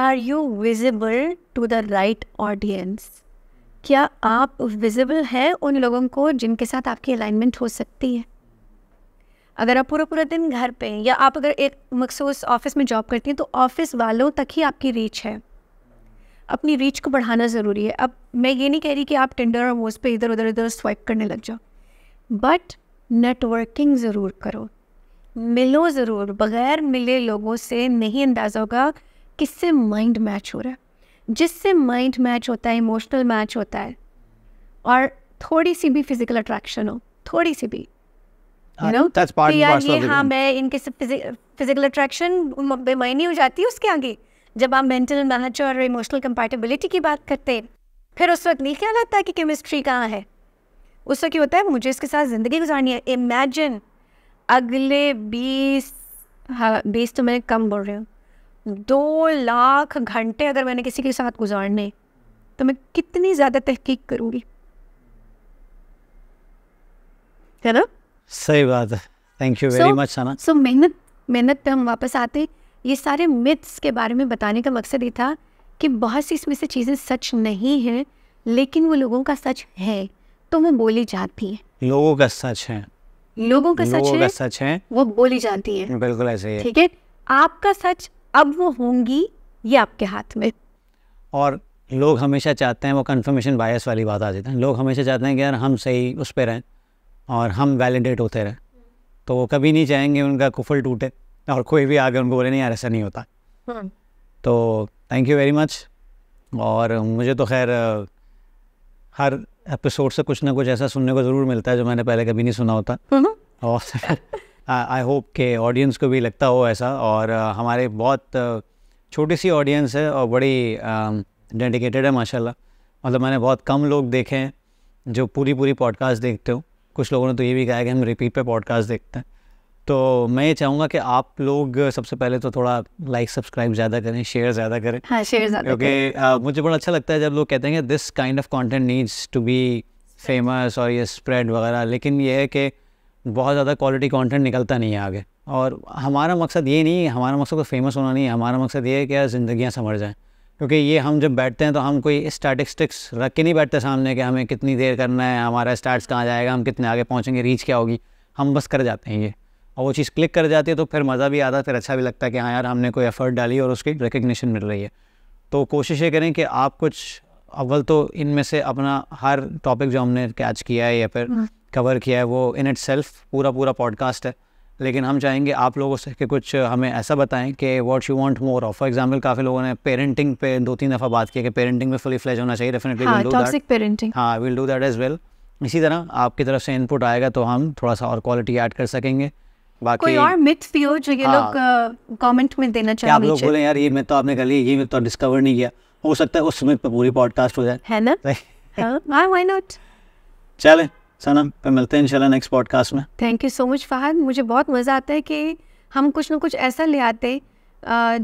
[SPEAKER 2] are you visible to the right audience क्या आप विजिबल हैं उन लोगों को जिनके साथ आपकी अलाइनमेंट हो सकती है अगर आप पूरा पूरा दिन घर पे या आप अगर एक मखसूस ऑफिस में जॉब करती हैं तो ऑफिस वालों तक ही आपकी रीच है अपनी रीच को बढ़ाना ज़रूरी है अब मैं ये नहीं कह रही कि आप टेंडर और वोस पे इधर उधर उधर स्वाइप करने लग जाओ बट नेटवर्किंग ज़रूर करो मिलो ज़रूर बग़ैर मिले लोगों से नहीं अंदाज़ा होगा किससे माइंड मैच हो रहा है जिससे माइंड मैच होता है इमोशनल मैच होता है और थोड़ी सी भी फिजिकल अट्रैक्शन हो थोड़ी सी भी हाँ, ये हाँ मैं इनके फिजिकल अट्रैक्शन बेमायनी हो जाती है उसके आगे जब आप मेंटल मैच और इमोशनल कंपैटिबिलिटी की बात करते हैं फिर उस वक्त नहीं ख्याल आता कि केमिस्ट्री कहाँ है उस वक्त ये होता है मुझे इसके साथ ज़िंदगी गुजारनी है इमेजिन अगले बीस हाँ बीस तो मैं कम बोल रही हूँ दो लाख घंटे अगर मैंने किसी के साथ गुजारने तो मैं कितनी ज़्यादा तहकीक करूंगी है ना
[SPEAKER 1] सही बात है thank you very much Sana
[SPEAKER 2] so मेहनत मेहनत पे हम वापस आते ये सारे मिथ्स के बारे में बताने का मकसद ये था कि बहुत सी इसमें से चीज़ें सच नहीं हैं लेकिन वो लोगों का सच है तो वो बोली जाती है
[SPEAKER 1] लोगों का सच है
[SPEAKER 2] लोगों का सच है सच है वो बोली जाती है
[SPEAKER 1] बिल्कुल ऐसे ही ठीक
[SPEAKER 2] है आपका सच अब वो होंगी ये आपके हाथ में
[SPEAKER 1] और लोग हमेशा चाहते हैं वो कन्फर्मेशन बायस वाली बात आ जाती है लोग हमेशा चाहते हैं कि यार हम सही उस पर रहें और हम वैलिडेट होते रहें तो वो कभी नहीं चाहेंगे उनका कुफल टूटे और कोई भी आगे उनको बोले नहीं यार ऐसा नहीं होता हम्म। तो थैंक यू वेरी मच और मुझे तो खैर हर एपिसोड से कुछ ना कुछ ऐसा सुनने को ज़रूर मिलता है जो मैंने पहले कभी नहीं सुना होता हम्म। और आई होप के ऑडियंस को भी लगता हो ऐसा और uh, हमारे बहुत uh, छोटी सी ऑडियंस है और बड़ी डेडिकेटेड um, है माशाल्लाह मतलब मैंने बहुत कम लोग देखे हैं जो पूरी पूरी पॉडकास्ट देखते हो कुछ लोगों ने तो ये भी कहा कि हम रिपीट पे पॉडकास्ट देखते हैं तो मैं ये चाहूँगा कि आप लोग सबसे पहले तो थोड़ा लाइक सब्सक्राइब ज़्यादा करें शेयर ज़्यादा करें
[SPEAKER 2] हाँ शेयर ज़्यादा क्योंकि
[SPEAKER 1] uh, मुझे बड़ा अच्छा लगता है जब लोग कहते हैं कि this kind of content needs to be famous और ये स्प्रेड वगैरह लेकिन ये है कि बहुत ज़्यादा क्वालिटी कंटेंट निकलता नहीं है आगे और हमारा मकसद ये नहीं है हमारा मकसद फेमस होना नहीं है हमारा मकसद ये है कि यार ज़िंदगियाँ संवर जाएँ क्योंकि ये हम जब बैठते हैं तो हम कोई स्टैटिस्टिक्स रख के नहीं बैठते सामने कि हमें कितनी देर करना है हमारा स्टार्ट कहाँ जाएगा हम कितने आगे पहुँचेंगे रीच क्या होगी हम बस कर जाते हैं ये और वो चीज़ क्लिक कर जाती है तो फिर मज़ा भी आता है फिर अच्छा भी लगता है कि हाँ यार हमने कोई एफ़र्ट डाली और उसकी रिकग्निशन मिल रही है तो कोशिश ये करें कि आप कुछ अव्वल तो इनमें से अपना हर टॉपिक जो हमने कैच किया है या फिर हम्म। कवर किया है वो इन इट सेल्फ पूरा पूरा पॉडकास्ट है लेकिन हम चाहेंगे आप लोगों से कि कुछ हमें ऐसा बताएं कि what you want more of for example काफ़ी लोगों ने पेरेंटिंग पे दो तीन दफ़ा बात की कि पेरेंटिंग में फुली फ्लैज होना चाहिए definitely
[SPEAKER 2] will
[SPEAKER 1] will do that as well इसी तरह आपकी तरफ से इनपुट आएगा तो हम थोड़ा सा और क्वालिटी ऐड कर सकेंगे बाकी कोई और
[SPEAKER 2] मिथ भी हो जो ये हाँ। लोग कमेंट में देना चाहेंगे आप लोग बोले
[SPEAKER 1] यार ये तो आपने कर ली ये तो डिस्कवर नहीं किया हो सकता है उस पे पूरी पॉडकास्ट हो जाए है ना सनम पे मिलते हैं इंशाल्लाह नेक्स्ट पॉडकास्ट में
[SPEAKER 2] thank you so much Fahad मुझे बहुत मज़ा आता है कि हम कुछ ना कुछ ऐसा ले आते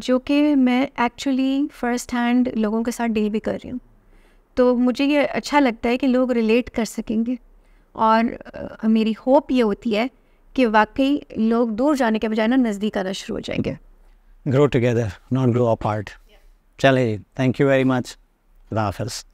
[SPEAKER 2] जो कि मैं एक्चुअली फ़र्स्ट हैंड लोगों के साथ डील भी कर रही हूँ तो मुझे ये अच्छा लगता है कि लोग रिलेट कर सकेंगे और मेरी होप ये होती है कि वाकई लोग दूर जाने के बजाय ना नज़दीक आना शुरू हो जाएंगे
[SPEAKER 1] grow together not grow apart चलिए thank you very much Allah हाफिज़